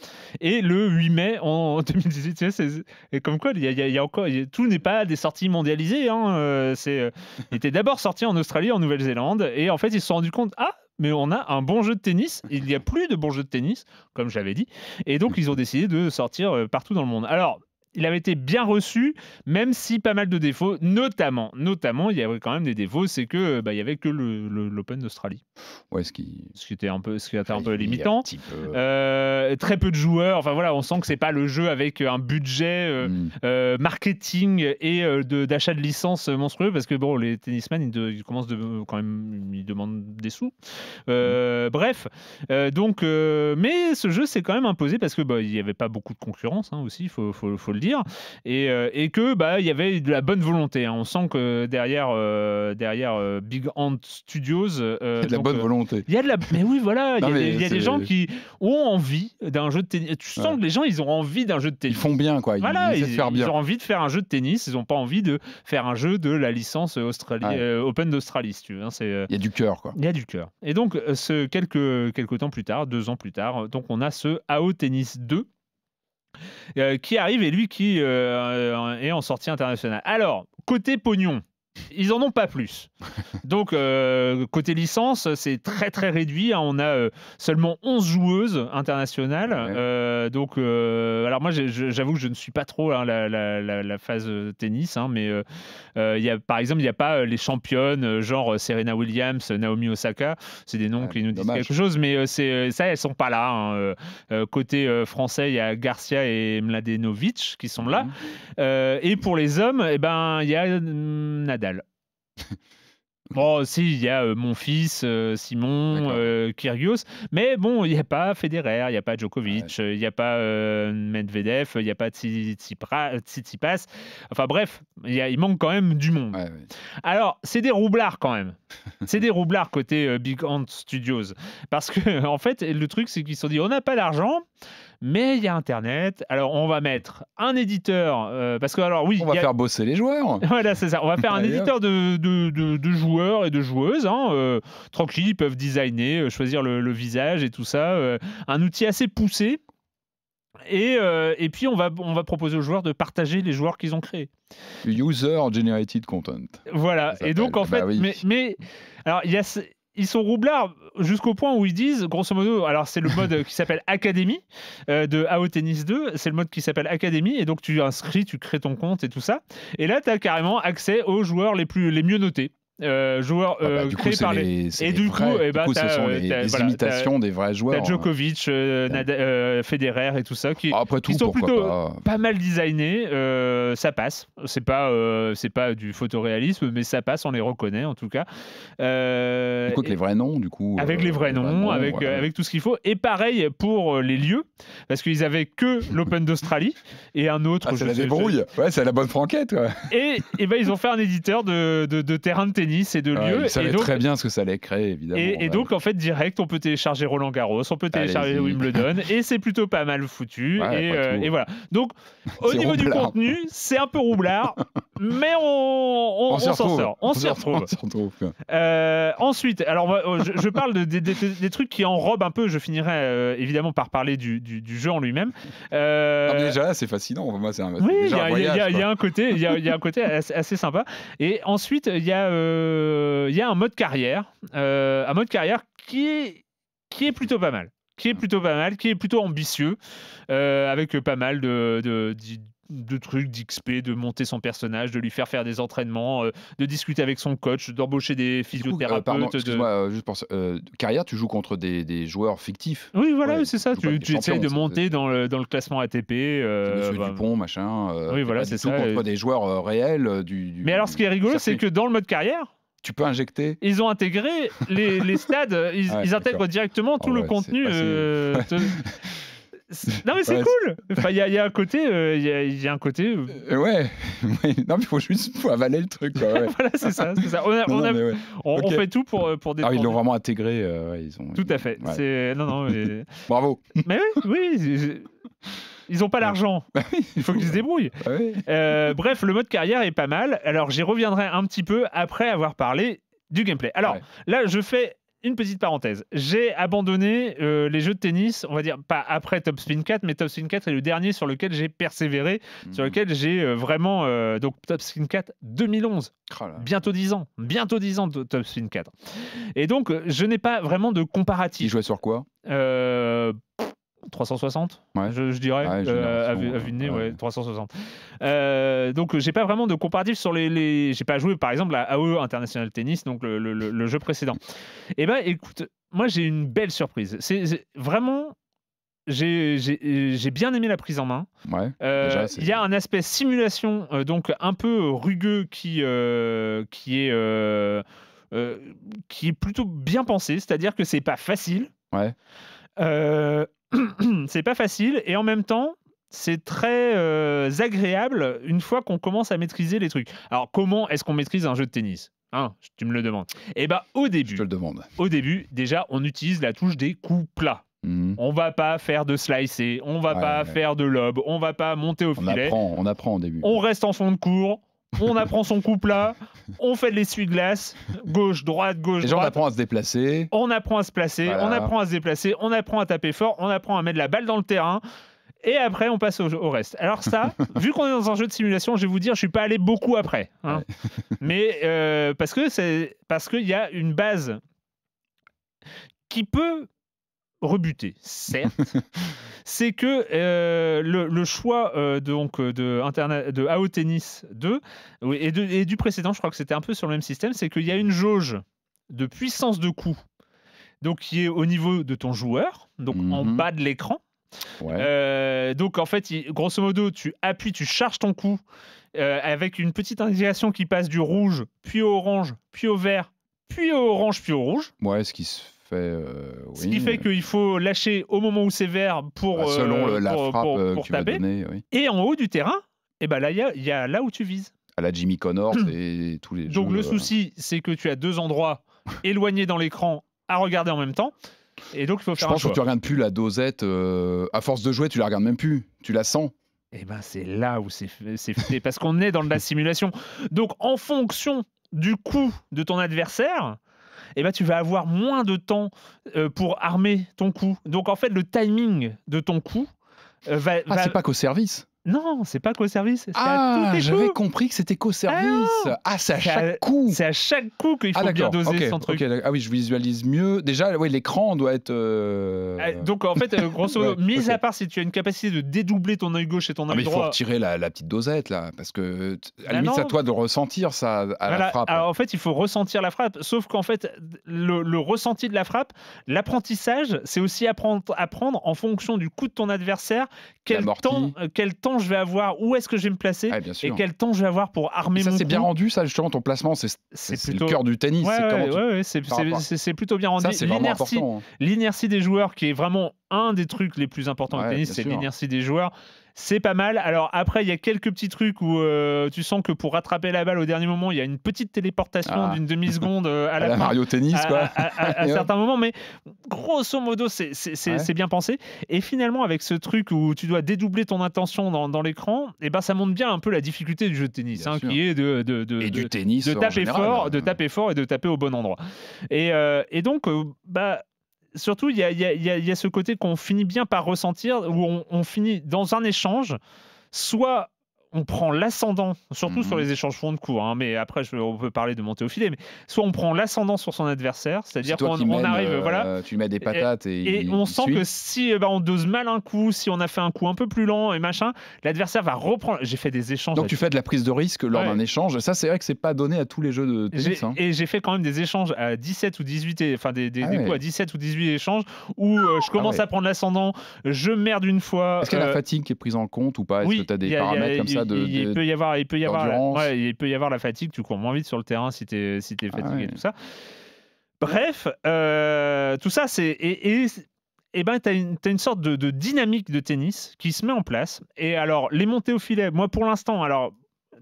et le 8 mai en 2018. et comme quoi, il y a, encore, tout n'est pas des sorties mondialisées. Hein, il était d'abord sorti en Australie, en Nouvelle-Zélande, et en fait, ils se sont rendus compte, ah, mais on a un bon jeu de tennis. Il n'y a plus de bon jeu de tennis, comme j'avais dit. Et donc, mm. ils ont décidé de sortir euh, partout dans le monde. Alors, il avait été bien reçu, même si pas mal de défauts, notamment, notamment, il y avait quand même des défauts, c'est que bah, il y avait que l'Open d'Australie. ce qui, qui était un peu, qui limitant. Euh, très peu de joueurs. Enfin voilà, on sent que c'est pas le jeu avec euh, un budget euh, mm. marketing et d'achat de, licences monstrueux, parce que bon, les tennismen ils, commencent de, quand même, ils demandent des sous. Mm. Bref, donc, mais ce jeu s'est quand même imposé parce que bah, il n'y avait pas beaucoup de concurrence hein, aussi. Faut, faut, faut dire, et, euh, et que bah il y avait de la bonne volonté. Hein. On sent que derrière euh, derrière euh, Big Ant Studios, il y a de la bonne volonté. Il y a de la, mais oui voilà, il y a, des, gens qui ont envie d'un jeu de tennis. Tu sens que les gens ils ont envie d'un jeu de tennis. Ils font bien quoi. Ils, ont envie de faire un jeu de tennis. Ils n'ont pas envie de faire un jeu de la licence Australie, Open d'Australie tu veux. Hein. c'est. Il y a du cœur quoi. Il y a du cœur. Et donc ce quelques quelques temps plus tard, deux ans plus tard, donc on a ce AO Tennis 2 euh, qui arrive et lui qui euh, est en sortie internationale. Alors, côté pognon, ils en ont pas plus. Donc, euh, côté licence, c'est très très réduit. Hein. On a euh, seulement 11 joueuses internationales. Euh, donc, alors moi, j'avoue que je ne suis pas trop hein, la, phase tennis, hein, mais par exemple, il n'y a pas les championnes, genre Serena Williams, Naomi Osaka. C'est des noms qui nous disent quelque chose, mais ça, elles sont pas là. côté français, il y a Garcia et Mladenovic qui sont là. Mhm. et pour les hommes, eh ben, il y a hmm, Nadal. Bon, si, il y a euh, mon fils, euh, Simon, euh, Kyrgios, mais bon, il n'y a pas Federer, il n'y a pas Djokovic, il y n'y a pas Medvedev, il n'y a pas Tsitsipas. Enfin bref, il manque quand même du monde. Alors, c'est des roublards quand même. c'est des roublards côté Big Ant Studios. Parce que, en fait, le truc, c'est qu'ils se sont dit, on n'a pas d'argent, mais il y a Internet. Alors, on va mettre un éditeur. Euh, parce que, alors, oui. On va faire bosser les joueurs. voilà, c'est ça. On va faire un éditeur de, de, de, joueurs et de joueuses. Hein, euh, tranquille, ils peuvent designer, euh, choisir le, visage et tout ça. un outil assez poussé. Et, et, puis, on va, on va proposer aux joueurs de partager les joueurs qu'ils ont créés. User Generated Content. Voilà. Et donc, en fait, bah mais, mais, alors, il y a ils sont roublards jusqu'au point où ils disent, grosso modo, alors c'est le mode qui s'appelle Academy euh, de AO Tennis 2, c'est le mode qui s'appelle Academy et donc tu inscris, tu crées ton compte et tout ça. Et là, tu as carrément accès aux joueurs les, plus, les mieux notés joueurs joueur ah bah, euh, par les, et du coup, et eh bah, ce sont euh, les, imitations des vrais joueurs. Hein. Djokovic, euh, Federer et tout ça qui, ah, sont plutôt pas... mal designés. ça passe. C'est pas c'est pas du photoréalisme, mais ça passe. On les reconnaît en tout cas. avec les vrais noms du coup. Avec les vrais, noms, avec avec tout ce qu'il faut. Et pareil pour les lieux, parce qu'ils avaient que l'Open d'Australie et un autre. ça ah, c'est la débrouille. Ouais, c'est la bonne franquette. Et, et ben ils ont fait un éditeur de, de, de terrain de tennis c'est deux de très bien ce que ça allait créer, évidemment. Et, donc, en fait, direct, on peut télécharger Roland Garros, on peut télécharger Wimbledon, et c'est plutôt pas mal foutu. Euh, et, voilà. Donc, au niveau du contenu, c'est un peu roublard, mais on, on, s'en sort, on, s'y retrouve. Euh, ensuite, alors euh, je, parle des trucs qui enrobent un peu. Je finirai euh, évidemment par parler du, jeu en lui-même. Ah, déjà, c'est fascinant. Moi, c'est oui, il y, a un côté, il y a, un côté assez, sympa. Et ensuite, il y a, un mode carrière, un mode carrière qui est, qui est plutôt pas mal qui est plutôt pas mal, qui est plutôt ambitieux, avec pas mal de, de de trucs d'XP, de monter son personnage, de lui faire faire des entraînements, euh, de discuter avec son coach, d'embaucher des physiothérapeutes. Coup, euh, de... Euh, juste pour euh, carrière, tu joues contre des, des joueurs fictifs. Oui, voilà, c'est ça. Tu, tu essayes de monter dans le, dans le classement ATP. Monsieur bah, Dupont, machin. oui, voilà, c'est ça. Contre des joueurs réels. Du, Mais alors, ce qui est rigolo, c'est que dans le mode carrière, tu peux injecter. Ils ont intégré les, les stades, ils, intègrent directement tout oh le contenu. Non, mais c'est cool. Il y, y, a un côté. Euh, il y un côté... Euh, euh, ouais. non, mais il faut juste avaler le truc. voilà, c'est ça, ça. On, on, fait tout pour, pour ah ils l'ont vraiment intégré. ils ont, tout à fait. C'est... Non, non, Bravo. Mais oui, oui. Ils n'ont pas l'argent. Bah il faut qu'ils se débrouillent. Bah bref, le mode carrière est pas mal. Alors, j'y reviendrai un petit peu après avoir parlé du gameplay. Alors, là, je fais une petite parenthèse. J'ai abandonné euh, les jeux de tennis, on va dire, pas après Top Spin 4, mais Top Spin 4 est le dernier sur lequel j'ai persévéré, sur mhm. lequel j'ai euh, vraiment. Euh, donc Top Spin 4 2011, bientôt 10 ans, bientôt 10 ans de Top Spin 4. Et donc, je n'ai pas vraiment de comparatif. Tu jouais sur quoi 360 ouais. je, dirais euh, à, vue de nez ouais, 360 euh, donc j'ai pas vraiment de comparatif sur les, j'ai pas joué par exemple à AE International Tennis donc le, jeu précédent et eh ben écoute moi j'ai une belle surprise c'est vraiment j'ai bien aimé la prise en main. Ouais, euh, il y a un aspect simulation, donc un peu rugueux, qui, qui, est, qui est plutôt bien pensé, c'est-à-dire que c'est pas facile. Ouais. c'est pas facile et en même temps, c'est très euh, agréable une fois qu'on commence à maîtriser les trucs. Alors, comment est-ce qu'on maîtrise un jeu de tennis hein, tu me le demandes. Eh bah, bien, au début, Je le demande. au début, déjà, on utilise la touche des coups plats. Mmh. On va pas faire de slicer, on va pas faire de lob, on va pas monter au on Apprend, on apprend au début. On reste en fond de cours, on apprend son couple là, on fait de l'essuie-glace, gauche, droite, gauche, Déjà, on apprend à se déplacer. On apprend à se placer, on apprend à se déplacer, on apprend à taper fort, on apprend à mettre la balle dans le terrain. Et après, on passe au, reste. Alors ça, vu qu'on est dans un jeu de simulation, je vais vous dire, je suis pas allé beaucoup après, hein. mais euh, parce que c'est parce qu'il y a une base qui peut rebuté, certes, c'est que euh, le, choix euh, de, donc, euh, de, Internet, de AO Tennis 2 et, et, du précédent, je crois que c'était un peu sur le même système, c'est qu'il y a une jauge de puissance de coup, donc qui est au niveau de ton joueur, donc en mhm. bas de l'écran. donc en fait, grosso modo, tu appuies, tu charges ton coup avec une petite indication qui passe du rouge, puis au orange, puis au vert, puis au orange, puis au rouge. Ouais, ce qui se fait. Euh, ce qui fait euh, qu'il faut lâcher au moment où c'est vert pour, la frappe taper. Et en haut du terrain, et eh ben là, il y a, là où tu vises. À la Jimmy Connor et tous les. Donc le souci, c'est que tu as deux endroits éloignés dans l'écran à regarder en même temps. Et donc il faut Je pense que tu regardes plus la dosette. Euh, à force de jouer, tu la regardes même plus. Tu la sens. Et eh ben c'est là où c'est fait parce qu'on est dans la simulation. Donc en fonction du coup de ton adversaire, eh ben, tu vas avoir moins de temps euh, pour armer ton coup. Donc en fait, le timing de ton coup euh, va. Ah, c'est pas qu'au service. Non, c'est pas co-service. Ah, j'avais compris que c'était co-service. Ah, ah c'est à chaque coup. C'est à chaque coup qu'il faut ah, bien doser son truc. ok. ah oui, je visualise mieux. Déjà, ouais, l'écran doit être. Euh, ah, donc en fait, euh, grosso modo, mise à part si tu as une capacité de dédoubler ton œil gauche et ton œil droit. Mais il faut retirer la, petite dosette là, parce que à la ben limite, c'est à toi de ressentir ça à la frappe. en fait, il faut ressentir la frappe. Sauf qu'en fait, le, ressenti de la frappe, l'apprentissage, c'est aussi apprendre, apprendre en fonction du coup de ton adversaire quel temps, euh, quel temps je vais avoir, où est-ce que je vais me placer et quel temps je vais avoir pour armer Ça c'est bien rendu, ça justement ton placement, c'est le cœur du tennis. c'est plutôt bien rendu. Hein. L'inertie des joueurs qui est vraiment un des trucs les plus importants du tennis, c'est l'inertie des joueurs c'est pas mal. Alors après, il y a quelques petits trucs où euh, tu sens que pour rattraper la balle au dernier moment, il y a une petite téléportation ah. d'une demi-seconde euh, à, la, Mario Tennis, à, quoi. À, certains moments, mais grosso modo, c'est bien pensé. Et finalement, avec ce truc où tu dois dédoubler ton intention dans, l'écran, et eh ben ça montre bien un peu la difficulté du jeu de tennis, hein, qui est de, taper fort, hein. de taper fort et de taper au bon endroit. Et, euh, et donc, bah surtout, il y a, ce côté qu'on finit bien par ressentir, où on finit dans un échange, soit on prend l'ascendant, surtout sur mhm. les échanges fonds de cours, hein, mais après on peut parler de monter au filet, mais soit on prend l'ascendant sur son adversaire, c'est-à-dire qu'on arrive, euh, voilà, tu mets des patates et, on sent que si eh ben, on dose mal un coup, si on a fait un coup un peu plus lent et machin, l'adversaire va reprendre. J'ai fait des échanges. Donc tu fais de la prise de risque lors d'un échange, ça c'est vrai que c'est pas donné à tous les jeux de tennis. Hein. Et j'ai fait quand même des échanges à 17 ou 18, enfin des, ah coups à 17 ou 18 échanges où euh, ah je commence à prendre l'ascendant, je merde une fois. Est-ce qu'il y a la euh, fatigue qui est prise en compte ou pas Est-ce que tu as des paramètres comme ça il, peut y avoir, il peut y avoir, il peut y avoir la fatigue. Tu cours moins vite sur le terrain si t'es si es ah fatigué et tout ça. Bref, euh, tout ça c'est et, eh ben une, as une sorte de, de, dynamique de tennis qui se met en place. Et alors les montées au filet, moi pour l'instant, alors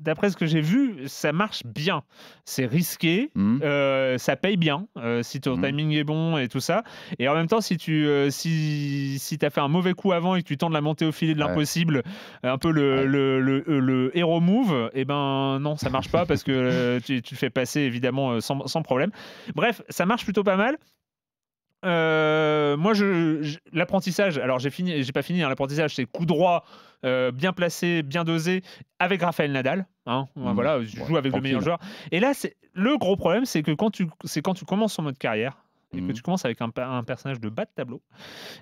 d'après ce que j'ai vu, ça marche bien. C'est risqué, hmm. euh, ça paye bien euh, si ton hmm. timing est bon et tout ça. Et en même temps, si tu euh, si, as fait un mauvais coup avant et que tu tentes de la montée au filet de l'impossible, un peu le, héros le, hero move, eh ben non, ça marche pas parce que tu, tu, fais passer évidemment sans, problème. Bref, ça marche plutôt pas mal. moi, je, l'apprentissage. Alors, j'ai fini, j'ai pas fini. Hein, l'apprentissage, c'est coup droit, euh, bien placé, bien dosé, avec Raphaël Nadal. Hein. Mmh. voilà, je joue avec le meilleur joueur. Et là, le gros problème, c'est que quand tu, quand tu commences en mode carrière, et que mmh. tu commences avec un, un, personnage de bas de tableau,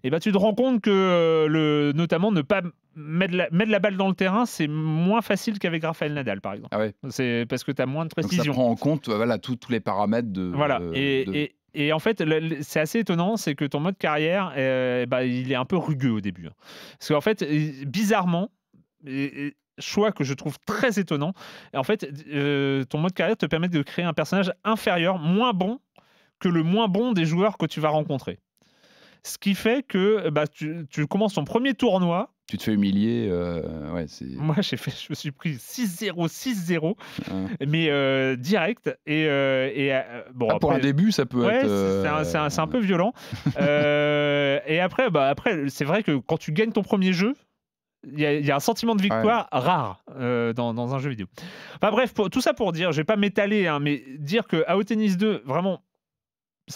et eh ben, tu te rends compte que euh, le, notamment ne pas mettre la, mettre la balle dans le terrain, c'est moins facile qu'avec Raphaël Nadal, par exemple. Ah c'est parce que tu as moins de précision. Donc ça prend en compte voilà, tous les paramètres de. Voilà. et, et en fait, c'est assez étonnant, c'est que ton mode carrière, euh, bah, il est un peu rugueux au début. Hein. Parce qu'en fait, bizarrement, choix que je trouve très étonnant, en fait, euh, ton mode carrière te permet de créer un personnage inférieur, moins bon que le moins bon des joueurs que tu vas rencontrer. Ce qui fait que bah, tu commences ton premier tournoi tu te fais humilier. Euh, ouais, Moi, fait, je me suis pris 6-0, 6-0, mais euh, direct. Et, euh, et bon, ah, pour un début, ça peut ouais, être. C'est un, peu violent. et après, bah, après c'est vrai que quand tu gagnes ton premier jeu, il y, a un sentiment de victoire rare dans, dans, un jeu vidéo. Enfin bref, pour, tout ça pour dire, je vais pas m'étaler, hein, mais dire que au Tennis 2, vraiment,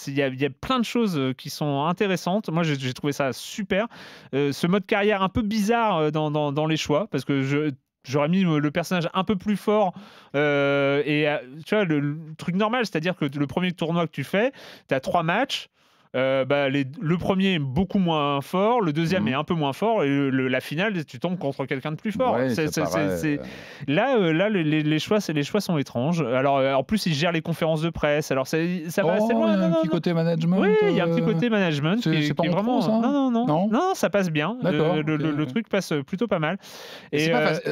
il y, a plein de choses euh, qui sont intéressantes. Moi, j'ai trouvé ça super. Euh, ce mode carrière un peu bizarre euh, dans, dans, les choix, parce que je, J'aurais mis le personnage un peu plus fort et tu vois le, le truc normal, c'est-à-dire que le premier tournoi que tu fais, tu as trois matchs, euh, bah, le premier est beaucoup moins fort, le deuxième mmh. est un peu moins fort, et la finale, tu tombes contre quelqu'un de plus fort. Euh. Euh, là, les, choix, les choix sont étranges. Alors, en plus, ils gèrent les conférences de presse. Alors, ça va oh, assez loin. Il y a un petit côté management. Oui, il y a un petit côté management. C'est pas vraiment. non, non, non, non, ça passe bien. Le, truc passe plutôt pas mal. Et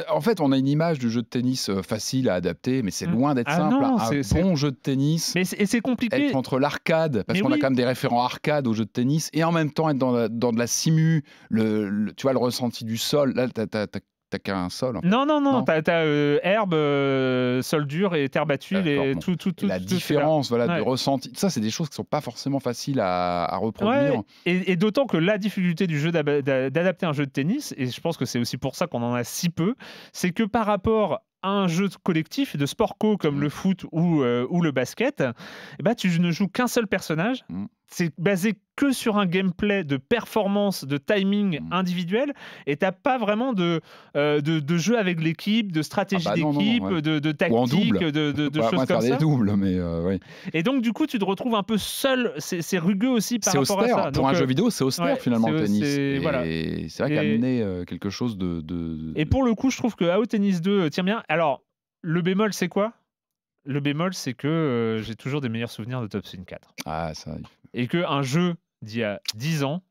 En fait, on a une image du jeu de tennis facile à adapter, mais c'est mmh. loin d'être ah simple. un bon jeu de tennis. et c'est compliqué. Être entre l'arcade, parce qu'on a quand même des référents au jeu de tennis et en même temps être dans, dans de la simu, le, tu vois, le ressenti du sol. Là, tu as, T'as qu'un sol Non, non, non, t'as euh, herbe, euh, sol dur et terre battue. tout, tout, la différence voilà, de ressenti. Ça, c'est des choses qui sont pas forcément faciles à, reproduire. et, et d'autant que la difficulté du jeu d'adapter un jeu de tennis, et je pense que c'est aussi pour ça qu'on en a si peu, c'est que par rapport un jeu collectif de sport co comme mm. le foot euh, ou, le basket, eh ben, tu ne joues qu'un seul personnage. Mm. C'est basé que sur un gameplay de performance, de timing mm. individuel, et t'as pas vraiment euh, de, de, jeu avec l'équipe, de stratégie ah bah d'équipe, de, de, tactique, de, bah, choses comme ça. double, mais euh, Et donc du coup, tu te retrouves un peu seul. C'est rugueux aussi par rapport à ça. Pour un jeu euh, vidéo, c'est austère finalement le tennis. C'est voilà. vrai qu'amener quelque chose de, Et pour le coup, je trouve que AO Tennis 2 tiens bien. Alors, le bémol, c'est quoi le bémol, c'est que j'ai toujours des meilleurs souvenirs de Top Spin 4. Ah, ça. Et que un jeu d'il y a 10 ans,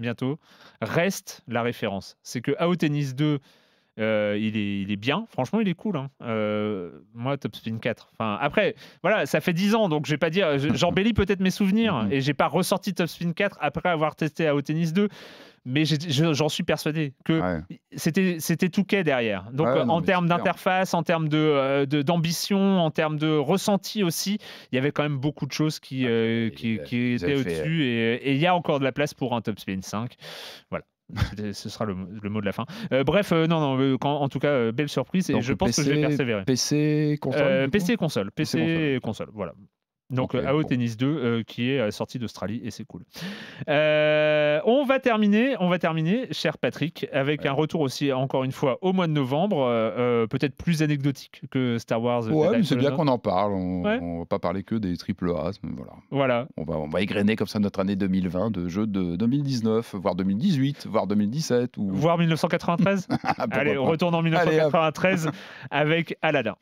bientôt, reste la référence. C'est que AO Tennis 2 euh, il, est, il, est, bien, franchement, il est cool. Hein. Euh, moi, Top Spin 4. Enfin, après, voilà, ça fait 10 ans, donc je vais pas dire. J'embellis peut-être mes souvenirs mm-hmm. et j'ai pas ressorti Top Spin 4 après avoir testé au Tennis 2, mais j'en suis persuadé que c'était, c'était tout quai derrière. Donc, euh, en termes d'interface, en termes d'ambition, de, d'ambition, en termes de ressenti aussi, il y avait quand même beaucoup de choses qui, ah, qui, qui étaient au-dessus et il y a encore de la place pour un Top Spin 5. Voilà. Ce sera le, mot de la fin. Euh, bref, euh, non, non, euh, en tout cas, belle surprise et je pense que je vais persévérer. PC, console PC, console. PC, console. Voilà. Donc AO euh, Tennis 2 euh, qui est euh, sorti d'Australie et c'est cool. on va terminer, on va terminer, cher Patrick, avec un retour aussi encore une fois au mois de novembre, peut-être plus anecdotique que Star Wars. Ouais, mais c'est bien qu'on en parle. On, va pas parler que des triple A, voilà. Voilà. On va, on va égrener comme ça notre année 2020 de jeux de 2019, voire 2018, voire 2017 ou voire 1993. Ah, bah, Allez, bah, on bah. retourne en 1993 avec Aladdin.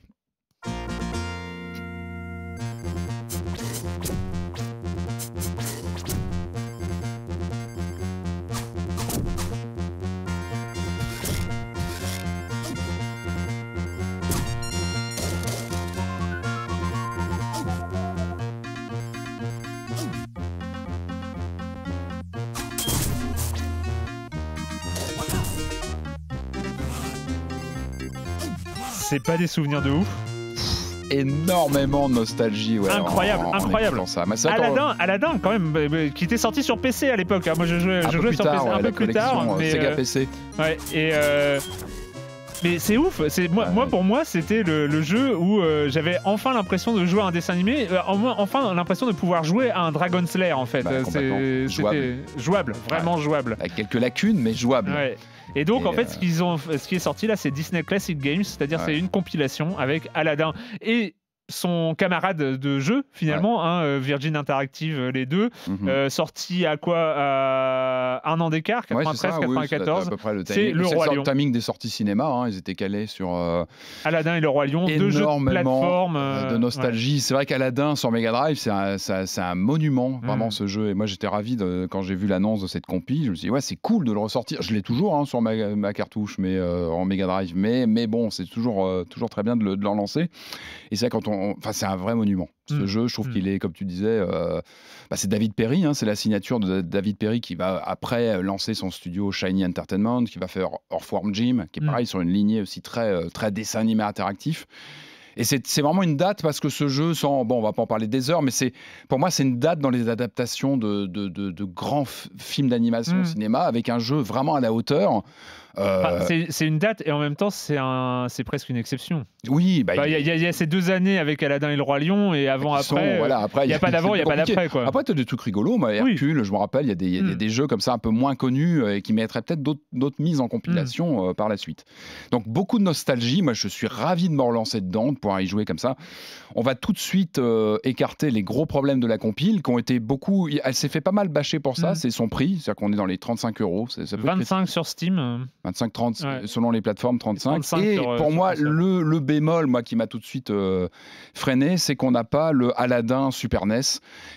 pas des souvenirs de ouf énormément de nostalgie. Ouais, incroyable, incroyable. Ça. Aladdin, quand... quand même, euh, euh, qui était sorti sur PC à l'époque. Hein. Moi, je jouais, ah, je sur PC un peu plus tard. Euh, mais, Sega PC. Ouais, et. Mais c'est ouf, c'est moi, moi pour moi c'était le, jeu où j'avais enfin l'impression de jouer à un dessin animé, enfin l'impression de pouvoir jouer à un Dragon Slayer en fait. Bah, jouable. vraiment jouable. Avec quelques lacunes mais jouable. Ouais. Et donc, en fait, ce, euh, ont, ce qui est sorti là, c'est Disney Classic Games, c'est-à-dire c'est une compilation avec Aladdin et son camarade de jeu finalement, hein, euh, Virgin Interactive euh, les deux, mhm. euh, sorti à quoi à un an d'écart, 93, 94. c'est le, timing des sorties cinéma, hein, ils étaient calés sur Aladdin et le Roi Lion, deux jeux de plateforme de nostalgie. C'est vrai qu'Aladdin sur Mega Drive, c'est un, monument mm. vraiment ce jeu. Et moi j'étais ravi de, quand j'ai vu l'annonce de cette compie. je me suis dit ouais c'est cool de le ressortir. Je l'ai toujours hein, sur ma, cartouche, mais en Mega Drive, mais mais bon c'est toujours toujours très bien de l'en lancer. Et c'est quand on enfin, c'est un vrai monument. Ce mmh. jeu, je trouve mmh. qu'il est, comme tu disais, euh, bah, c'est David Perry, hein, c'est la signature de David Perry qui va après lancer son studio Shiny Entertainment, qui va faire Orform Gym, qui est mmh. pareil sur une lignée aussi très, euh, très dessin animé interactif. Et c'est vraiment une date parce que ce jeu, sans, bon, on va pas en parler des heures, mais c'est pour moi, c'est une date dans les adaptations de, de, de, de grands films d'animation cinéma avec un jeu vraiment à la hauteur. Euh, c'est une date et en même temps, c'est presque une exception. Oui, bah, il bah, y, a ces deux années avec Aladdin et le Roi Lion et avant, euh, après. il n'y a, pas d'avant, il n'y a pas d'après. Après, tu as des trucs rigolos. Hercule, je me rappelle, il y, a des hmm. jeux comme ça un peu moins connus euh, et qui mettraient peut-être d'autres mises en compilation hmm. par la suite. Donc, beaucoup de nostalgie. Moi, je suis ravi de me relancer dedans, de pouvoir y jouer comme ça. On va tout de suite écarter les gros problèmes de la compile qui ont été beaucoup. Elle s'est fait pas mal bâcher pour ça. Hmm. C'est son prix, c'est-à-dire qu'on est dans les 35 euros. 25 sur Steam. 25, 30, selon les plateformes, 35. et euh, pour moi, le, bémol, moi, qui m'a tout de suite euh, freiné, c'est qu'on n'a pas le Aladdin Super NES,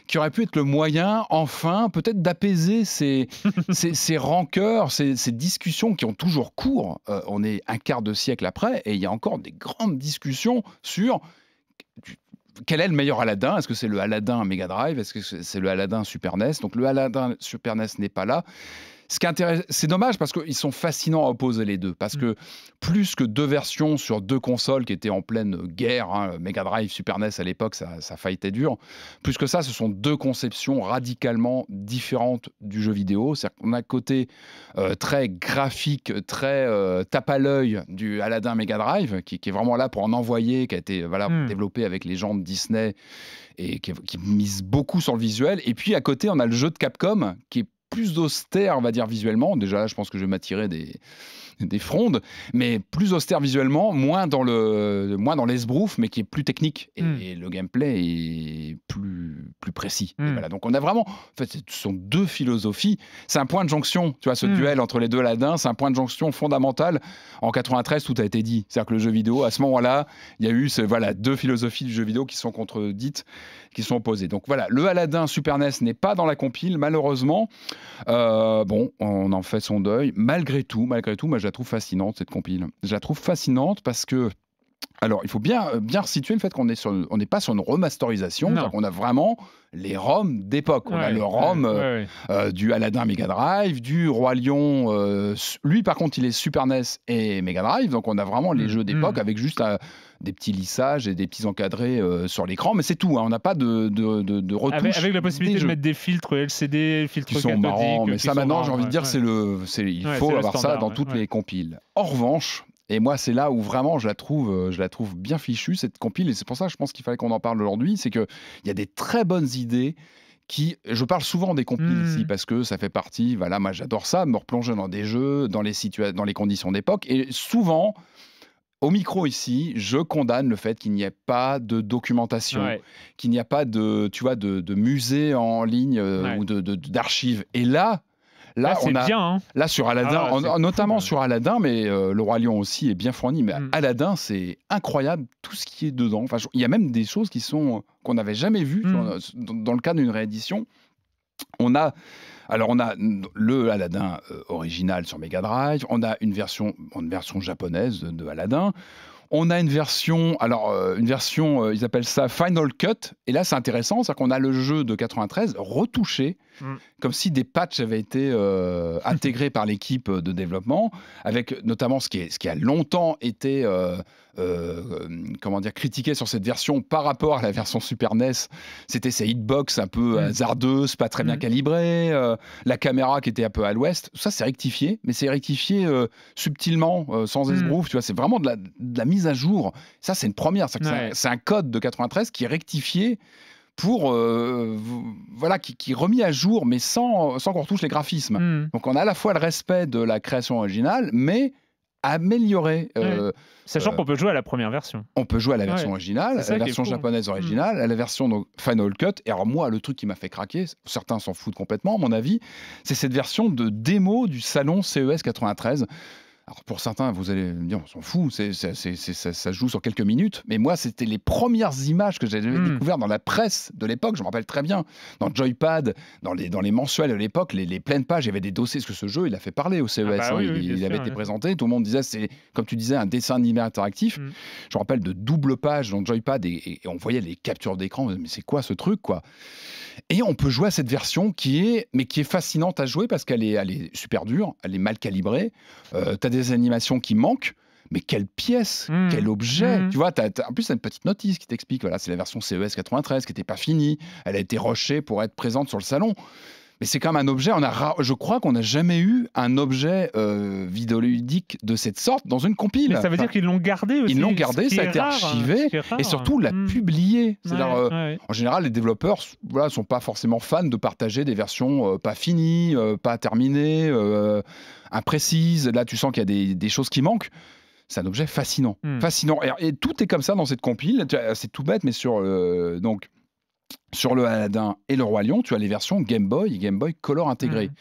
qui aurait pu être le moyen, enfin, peut-être d'apaiser ces, ces, ces, rancœurs, ces, discussions qui ont toujours cours. Euh, on est un quart de siècle après, et il y a encore des grandes discussions sur quel est le meilleur Aladdin Est-ce que c'est le Aladdin Mega Drive Est-ce que c'est le Aladdin Super NES Donc le Aladdin Super NES n'est pas là c'est dommage parce qu'ils sont fascinants à opposer les deux. Parce mm. que plus que deux versions sur deux consoles qui étaient en pleine guerre, hein, Mega Drive, Super NES à l'époque, ça, ça faillait dur. Plus que ça, ce sont deux conceptions radicalement différentes du jeu vidéo. C'est-à-dire qu'on a côté euh, très graphique, très euh, tape à l'œil du Aladdin Mega Drive, qui, est vraiment là pour en envoyer, qui a été voilà, mm. développé avec les gens de Disney et qui, qui mise beaucoup sur le visuel. Et puis à côté, on a le jeu de Capcom qui est plus austère, on va dire, visuellement. Déjà, je pense que je vais m'attirer des, des frondes, mais plus austère visuellement, moins dans le moins dans l'esbrouf, mais qui est plus technique et, hmm. le gameplay est plus plus précis. Hmm. voilà, donc on a vraiment, en fait, ce sont deux philosophies. C'est un point de jonction, tu vois, ce hmm. duel entre les deux ladins, c'est un point de jonction fondamental. En 93, tout a été dit, c'est-à-dire que le jeu vidéo, à ce moment-là, il y a eu ces voilà deux philosophies du jeu vidéo qui sont contredites, qui sont opposées. Donc voilà, le Aladdin Super NES n'est pas dans la compile, malheureusement. Euh, bon, on en fait son deuil. Malgré tout, malgré tout, moi trouve fascinante, cette compile. Je la trouve fascinante parce que alors, il faut bien, bien situer le fait qu'on est on sur n'est pas sur une remasterisation, on a vraiment les roms d'époque. On a le ROM euh, euh, du Aladdin Mega Drive, du Roi Lion. Euh, lui, par contre, il est Super NES et Mega Drive, donc on a vraiment les mm, jeux d'époque mm. avec juste la, des petits lissages et des petits encadrés euh, sur l'écran, mais c'est tout. Hein. on n'a pas de, de, de, retouches avec, la possibilité de mettre des filtres LCD, filtres qui euh, mais ça maintenant, j'ai envie de dire, c'est le, il faut avoir ça dans toutes les compiles. En revanche, et moi, c'est là où vraiment je la trouve, euh, je la trouve bien fichue cette compile, et c'est pour ça, je pense qu'il fallait qu'on en parle aujourd'hui, c'est que il y a des très bonnes idées qui, je parle souvent des compiles ici hmm. parce que ça fait partie, voilà, moi j'adore ça, me replonger dans des jeux, dans les, dans les conditions d'époque, et souvent au micro ici, je condamne le fait qu'il n'y ait pas de documentation, qu'il n'y a pas de, tu vois, de, musée en ligne euh, ou d'archives. De, d'archives. Et là, Là, on a, bien, hein. là sur Aladdin, ah notamment sur Aladdin, mais euh, le roi lion aussi est bien fourni. Mais mm. Aladdin, c'est incroyable tout ce qui est dedans. Enfin, il y a même des choses qui sont euh, qu'on n'avait jamais vues mm. dans, dans, le cadre d'une réédition. On a alors on a le Aladdin euh, original sur Mega Drive, on a une version, une version japonaise de, Aladdin. On a une version, alors euh, une version, euh, ils appellent ça Final Cut, et là c'est intéressant, c'est qu'on a le jeu de 93 retouché Mm. Comme si des patchs avaient été euh, intégrés par l'équipe de développement, avec notamment ce qui, ce qui a longtemps été euh, euh, comment dire, critiqué sur cette version par rapport à la version Super NES. C'était ces hitbox un peu mm. hasardeuses, pas très bien mm. calibrées, la caméra qui était un peu à l'ouest. Ça, c'est rectifié, mais c'est rectifié subtilement, sans esbrouf. Tu vois, c'est vraiment de la, mise à jour. Ça, c'est une première. C'est un code de 93 qui est rectifié pour euh, voilà qui, est remis à jour mais sans, sans qu'on retouche les graphismes. Hmm. Donc on a à la fois le respect de la création originale mais amélioré. Euh, Sachant euh, qu'on peut jouer à la première version. On peut jouer à la version originale, à la version japonaise hmm. originale, à la version donc, Final Cut. Et alors moi, le truc qui m'a fait craquer, certains s'en foutent complètement à mon avis, c'est cette version de démo du salon CES 93 alors pour certains, vous allez me dire, on s'en fout, ça, joue sur quelques minutes. Mais moi, c'était les premières images que j'avais hmm. découvertes dans la presse de l'époque, je me rappelle très bien, dans Joypad, dans les, dans les mensuels de l'époque, les, les pleines pages, il y avait des dossiers, parce que ce jeu, il a fait parler au CES, ah bah hein, il, avait été présenté, tout le monde disait, c'est comme tu disais, un dessin animé interactif. Hmm. Je me rappelle de double page dans Joypad et, on voyait les captures d'écran, mais c'est quoi ce truc, quoi Et on peut jouer à cette version qui est, mais qui est fascinante à jouer parce qu'elle est, elle est super dure, elle est mal calibrée. Euh, t'as des des animations qui manquent, mais quelle pièce, hmm. quel objet hmm. Tu vois, en plus, t'as une petite notice qui t'explique, voilà, c'est la version CES 93 qui n'était pas finie, elle a été rushée pour être présente sur le salon. Mais c'est quand même un objet, on a je crois qu'on n'a jamais eu un objet euh, vidéoludique de cette sorte dans une compile. Mais ça veut dire qu'ils l'ont gardé aussi. Ils l'ont gardé, ça a été archivé et surtout l'a publier hmm. publié. Euh, en général, les développeurs voilà, sont pas forcément fans de partager des versions euh, pas finies, euh, pas terminées, imprécises. Là, tu sens qu'il y a des, choses qui manquent c'est un objet fascinant. Hmm. Fascinant. Et, tout est comme ça dans cette compile. C'est tout bête, mais sur. donc, sur le Aladdin et le Roi Lion, tu as les versions Game Boy et Game Boy Color intégrées. Mm.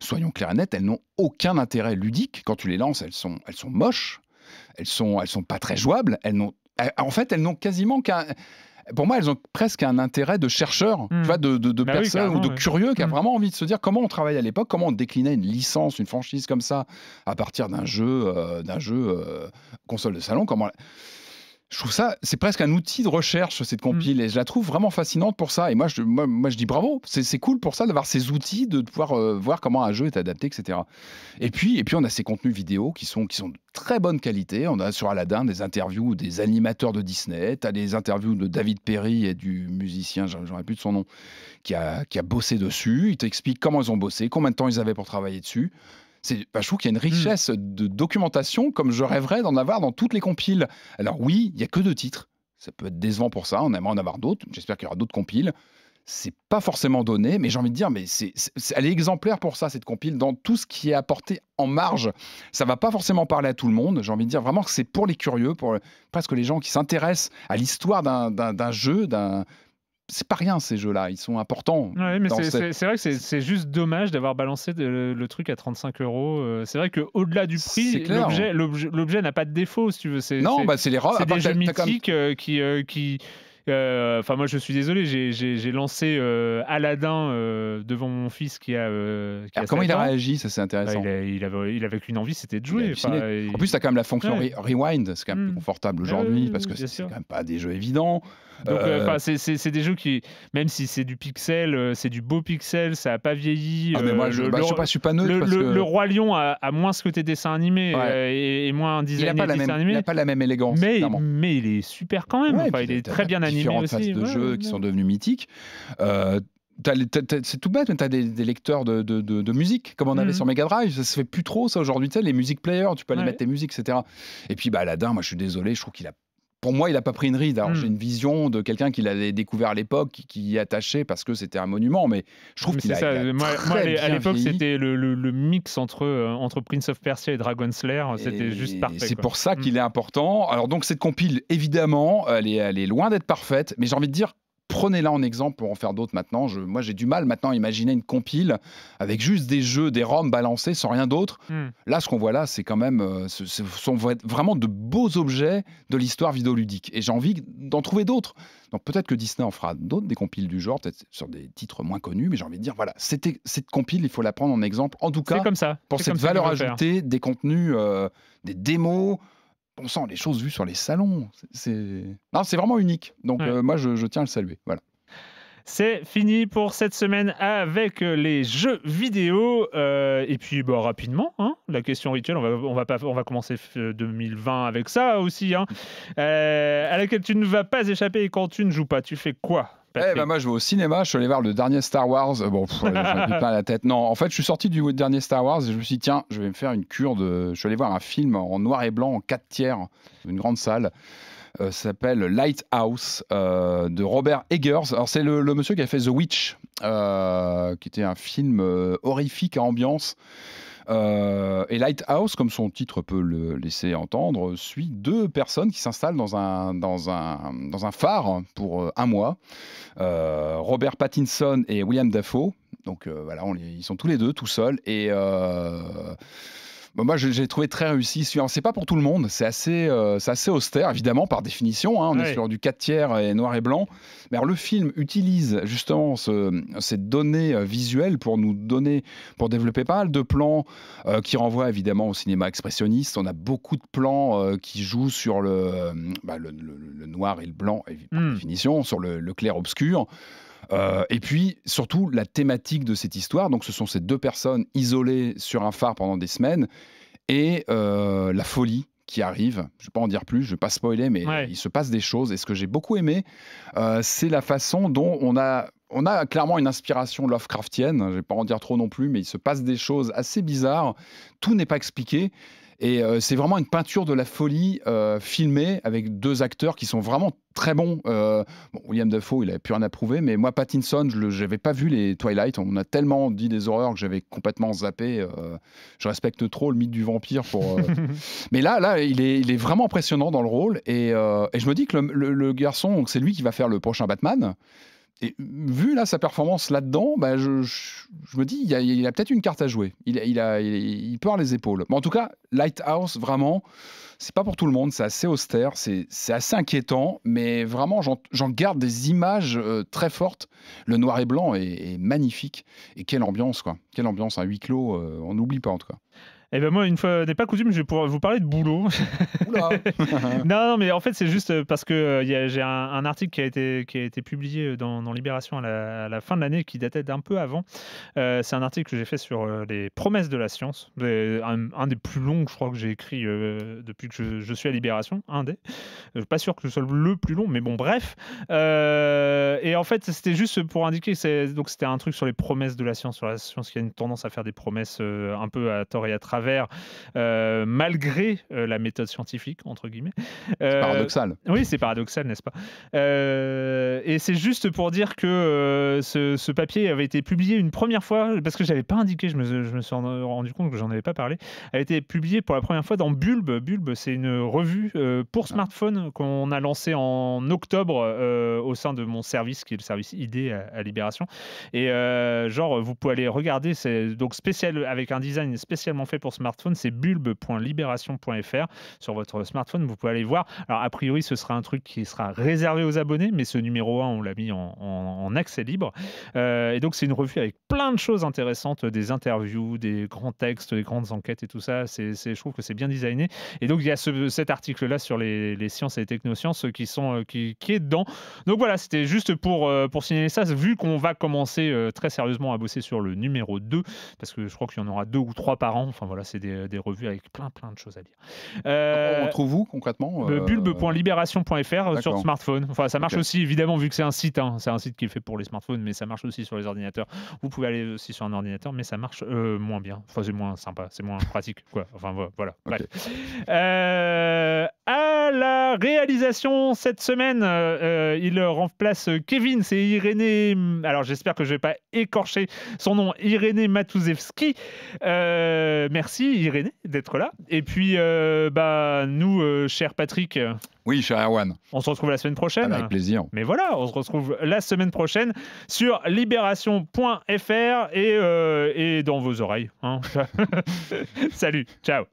Soyons clairs et nets, elles n'ont aucun intérêt ludique. Quand tu les lances, elles sont, elles sont moches, elles sont, elles sont pas très jouables. Elles n'ont, en fait, elles n'ont quasiment qu'un pour moi, elles ont presque un intérêt de chercheur, mm. de, de, bah ou de curieux qui a mm. vraiment envie de se dire comment on travaillait à l'époque, comment on déclinait une licence, une franchise comme ça à partir d'un jeu, euh, d'un jeu euh, console de salon. Comment je trouve ça, c'est presque un outil de recherche, cette compile. Mm. Et je la trouve vraiment fascinante pour ça. Et moi, je, moi, moi je dis bravo. C'est cool pour ça d'avoir ces outils, de pouvoir euh, voir comment un jeu est adapté, etc. Et puis, et puis on a ces contenus vidéo qui sont, qui sont de très bonne qualité. On a sur Aladdin des interviews des animateurs de Disney. Tu as des interviews de David Perry et du musicien, j'aurais plus de son nom, qui a, qui a bossé dessus. Il t'explique comment ils ont bossé, combien de temps ils avaient pour travailler dessus c'est bah, je trouve qu'il y a une mmh. richesse de documentation comme je rêverais d'en avoir dans toutes les compiles. Alors oui, il y a que deux titres. Ça peut être décevant pour ça, on aimerait en avoir d'autres. J'espère qu'il y aura d'autres compiles. C'est pas forcément donné, mais j'ai envie de dire, mais c'est, elle est exemplaire pour ça, cette compile, dans tout ce qui est apporté en marge. Ça va pas forcément parler à tout le monde. J'ai envie de dire vraiment que c'est pour les curieux, pour presque les gens qui s'intéressent à l'histoire d'un, jeu, d'un, c'est pas rien ces jeux-là, ils sont importants. mais c'est vrai que c'est juste dommage d'avoir balancé le, truc à 35 euros. Euh, c'est vrai que au-delà du prix, l'objet n'a pas de défaut si tu veux. Non, c'est bah, les C'est des jeux mythiques euh, qui, euh, qui Enfin, moi, je suis désolé, j'ai lancé Aladdin devant mon fils qui a. Ah, comment il a réagi Ça, c'est bah, intéressant. il, il, avait, il, qu'une envie, c'était de jouer. En plus, ça quand même la fonction rewind, c'est quand même plus hmm. confortable aujourd'hui parce que c'est quand même pas des jeux évidents. Donc, euh, euh, c'est des jeux qui, même si c'est du pixel, euh, c'est du beau pixel, ça a pas vieilli. moi, le, Roi Lion a, moins ce côté dessin animé animés et, moins un design il pas n'a pas la même élégance. Mais, il est super quand même. il est très bien animé. aussi. phases de jeux qui sont devenus mythiques. c'est tout bête, mais tu as des, lecteurs de, musique, comme on avait mhm. sur Mega Drive. Ça se fait plus trop, ça, aujourd'hui. les music players, tu peux aller mettre tes musiques, etc. Et puis, bah, Aladdin, moi, je suis désolé, je trouve qu'il a pour moi, il n'a pas pris une ride. Hmm. j'ai une vision de quelqu'un qui l'avait découvert à l'époque, qui y attachait parce que c'était un monument, mais je trouve qu'il moi, à l'époque, c'était le, mix euh, entre, Prince of Persia et Dragon Slayer, c'était juste parfait. C'est pour ça hmm. qu'il est important. Alors, donc, cette compile, évidemment, elle est, elle est loin d'être parfaite, mais j'ai envie de dire, prenez-la en exemple pour en faire d'autres maintenant. moi, j'ai du mal maintenant à imaginer une compile avec juste des jeux, des ROMs balancés sans rien d'autre. Hmm. Là, ce qu'on voit là, c'est quand même, euh, ce, sont vraiment de beaux objets de l'histoire vidéoludique. Et j'ai envie d'en trouver d'autres. Donc peut-être que Disney en fera d'autres, des compiles du genre, peut-être sur des titres moins connus, mais j'ai envie de dire, voilà, cette compile, il faut la prendre en exemple. En tout cas, comme ça. pour cette valeur ajoutée des contenus, euh, des démos. On sent les choses vues sur les salons, c'est vraiment unique. Donc euh, moi, je, tiens à le saluer. Voilà. C'est fini pour cette semaine avec euh, les jeux vidéo. Euh, et puis bon, bah, rapidement, hein, la question rituelle, on va, pas, on va commencer 2020 avec ça aussi, hein. à laquelle tu ne vas pas échapper. quand tu ne joues pas, tu fais quoi eh ben moi, je vais au cinéma, je suis allé voir le dernier Star Wars. Euh, bon, je j'en ai la tête. Non, en fait, je suis sorti du dernier Star Wars et je me suis dit, tiens, je vais me faire une cure de. Je suis allé voir un film en noir et blanc, en 4 tiers, une grande salle. Euh, ça s'appelle Lighthouse euh, de Robert Eggers. Alors, c'est le, monsieur qui a fait The Witch, qui était un film horrifique à ambiance. Euh, et Lighthouse, comme son titre peut le laisser entendre, suit deux personnes qui s'installent dans un, un, dans un phare pour euh, un mois. Euh, Robert Pattinson et William Dafoe. Donc voilà, ils sont tous les deux tout seuls. Et bah, moi, j'ai trouvé très réussi. C'est pas pour tout le monde. C'est assez, euh, c'est assez austère, évidemment, par définition. Hein. On est sur du 4 tiers et noir et blanc. Mais alors, le film utilise justement ces données euh, visuelles pour nous donner, pour développer pas mal de plans euh, qui renvoient évidemment au cinéma expressionniste. On a beaucoup de plans qui jouent sur bah, le, le, noir et le blanc, par hmm. définition, sur le clair-obscur. Euh, et puis, surtout, la thématique de cette histoire. Donc, ce sont ces deux personnes isolées sur un phare pendant des semaines et euh, la folie qui arrive. Je ne vais pas en dire plus, je ne vais pas spoiler, mais il se passe des choses. Et ce que j'ai beaucoup aimé, euh, c'est la façon dont on a. On a clairement une inspiration Lovecraftienne, je ne vais pas en dire trop non plus, mais il se passe des choses assez bizarres, tout n'est pas expliqué, et euh, c'est vraiment une peinture de la folie euh, filmée avec deux acteurs qui sont vraiment très bons. Euh, William Dafoe, il n'avait plus rien à prouver, mais moi, Pattinson, je n'avais pas vu les Twilight. On a tellement dit des horreurs que j'avais complètement zappé. je respecte trop le mythe du vampire. pour. mais là, là il, est, il est vraiment impressionnant dans le rôle. Et, je me dis que le garçon, c'est lui qui va faire le prochain Batman et vu là sa performance là-dedans, bah, je, me dis il a, peut-être une carte à jouer. Il, il, a, il, les épaules. Mais en tout cas, Lighthouse vraiment, c'est pas pour tout le monde. C'est assez austère, c'est assez inquiétant, mais vraiment j'en garde des images euh, très fortes. Le noir et blanc est, magnifique et quelle ambiance quoi. Quelle ambiance un huis clos, euh, on n'oublie pas en tout cas. Eh ben moi, une fois euh, n'est pas coutume, je vais pouvoir vous parler de boulot. non, non, mais en fait, c'est juste euh, parce que euh, j'ai un, article qui a été, qui a été publié dans, Libération à la, fin de l'année, qui datait d'un peu avant. c'est un article que j'ai fait sur les promesses de la science, un, des plus longs, je crois, que j'ai écrit depuis que je, suis à Libération, un des. pas sûr que ce soit le plus long, mais bon, bref. et en fait, c'était juste pour indiquer, c'est, donc c'était un truc sur les promesses de la science, sur la science qui a une tendance à faire des promesses un peu à tort et à travers euh, malgré euh, la méthode scientifique, entre guillemets. Euh, paradoxal. Oui, c'est paradoxal, n'est-ce pas Et c'est juste pour dire que ce, papier avait été publié une première fois, parce que je n'avais pas indiqué, je me, suis rendu compte que j'en avais pas parlé, A été publié pour la première fois dans Bulb. Bulb, c'est une revue pour ah. smartphone qu'on a lancée en octobre au sein de mon service, qui est le service ID à, à Libération. Et genre, vous pouvez aller regarder, c'est donc spécial avec un design spécialement fait pour smartphone, c'est bulbe.libération.fr. Sur votre smartphone, vous pouvez aller voir. Alors, a priori, ce sera un truc qui sera réservé aux abonnés, mais ce numéro 1, on l'a mis en, accès libre. Euh, et donc, c'est une revue avec plein de choses intéressantes, des interviews, des grands textes, des grandes enquêtes et tout ça. C'est, je trouve que c'est bien designé. Et donc, il y a cet article-là sur les, sciences et les technosciences qui, sont, euh, qui, qui est dedans. Donc, voilà, c'était juste pour, euh, pour signaler ça, vu qu'on va commencer très sérieusement à bosser sur le numéro 2, parce que je crois qu'il y en aura deux ou trois par an. Enfin, voilà voilà, c'est des, revues avec plein, plein de choses à dire. Euh, on trouve vous concrètement euh, Bulbe.libération.fr euh, sur smartphone. Enfin, ça marche aussi évidemment vu que c'est un site. Hein. c'est un site qui est fait pour les smartphones, mais ça marche aussi sur les ordinateurs. Vous pouvez aller aussi sur un ordinateur, mais ça marche euh, moins bien. Enfin, c'est moins sympa, c'est moins pratique. Quoi. Enfin, voilà la réalisation cette semaine. Euh, euh, il remplace Kevin, c'est Irénée. Hmm, alors j'espère que je ne vais pas écorcher son nom, Irénée Matusevski. Euh, merci Irénée d'être là. Et puis, bah, nous, cher Patrick. Oui, cher Erwan. On se retrouve la semaine prochaine. Avec plaisir. Mais voilà, on se retrouve la semaine prochaine sur libération.fr et, dans vos oreilles. Hein. Salut, ciao.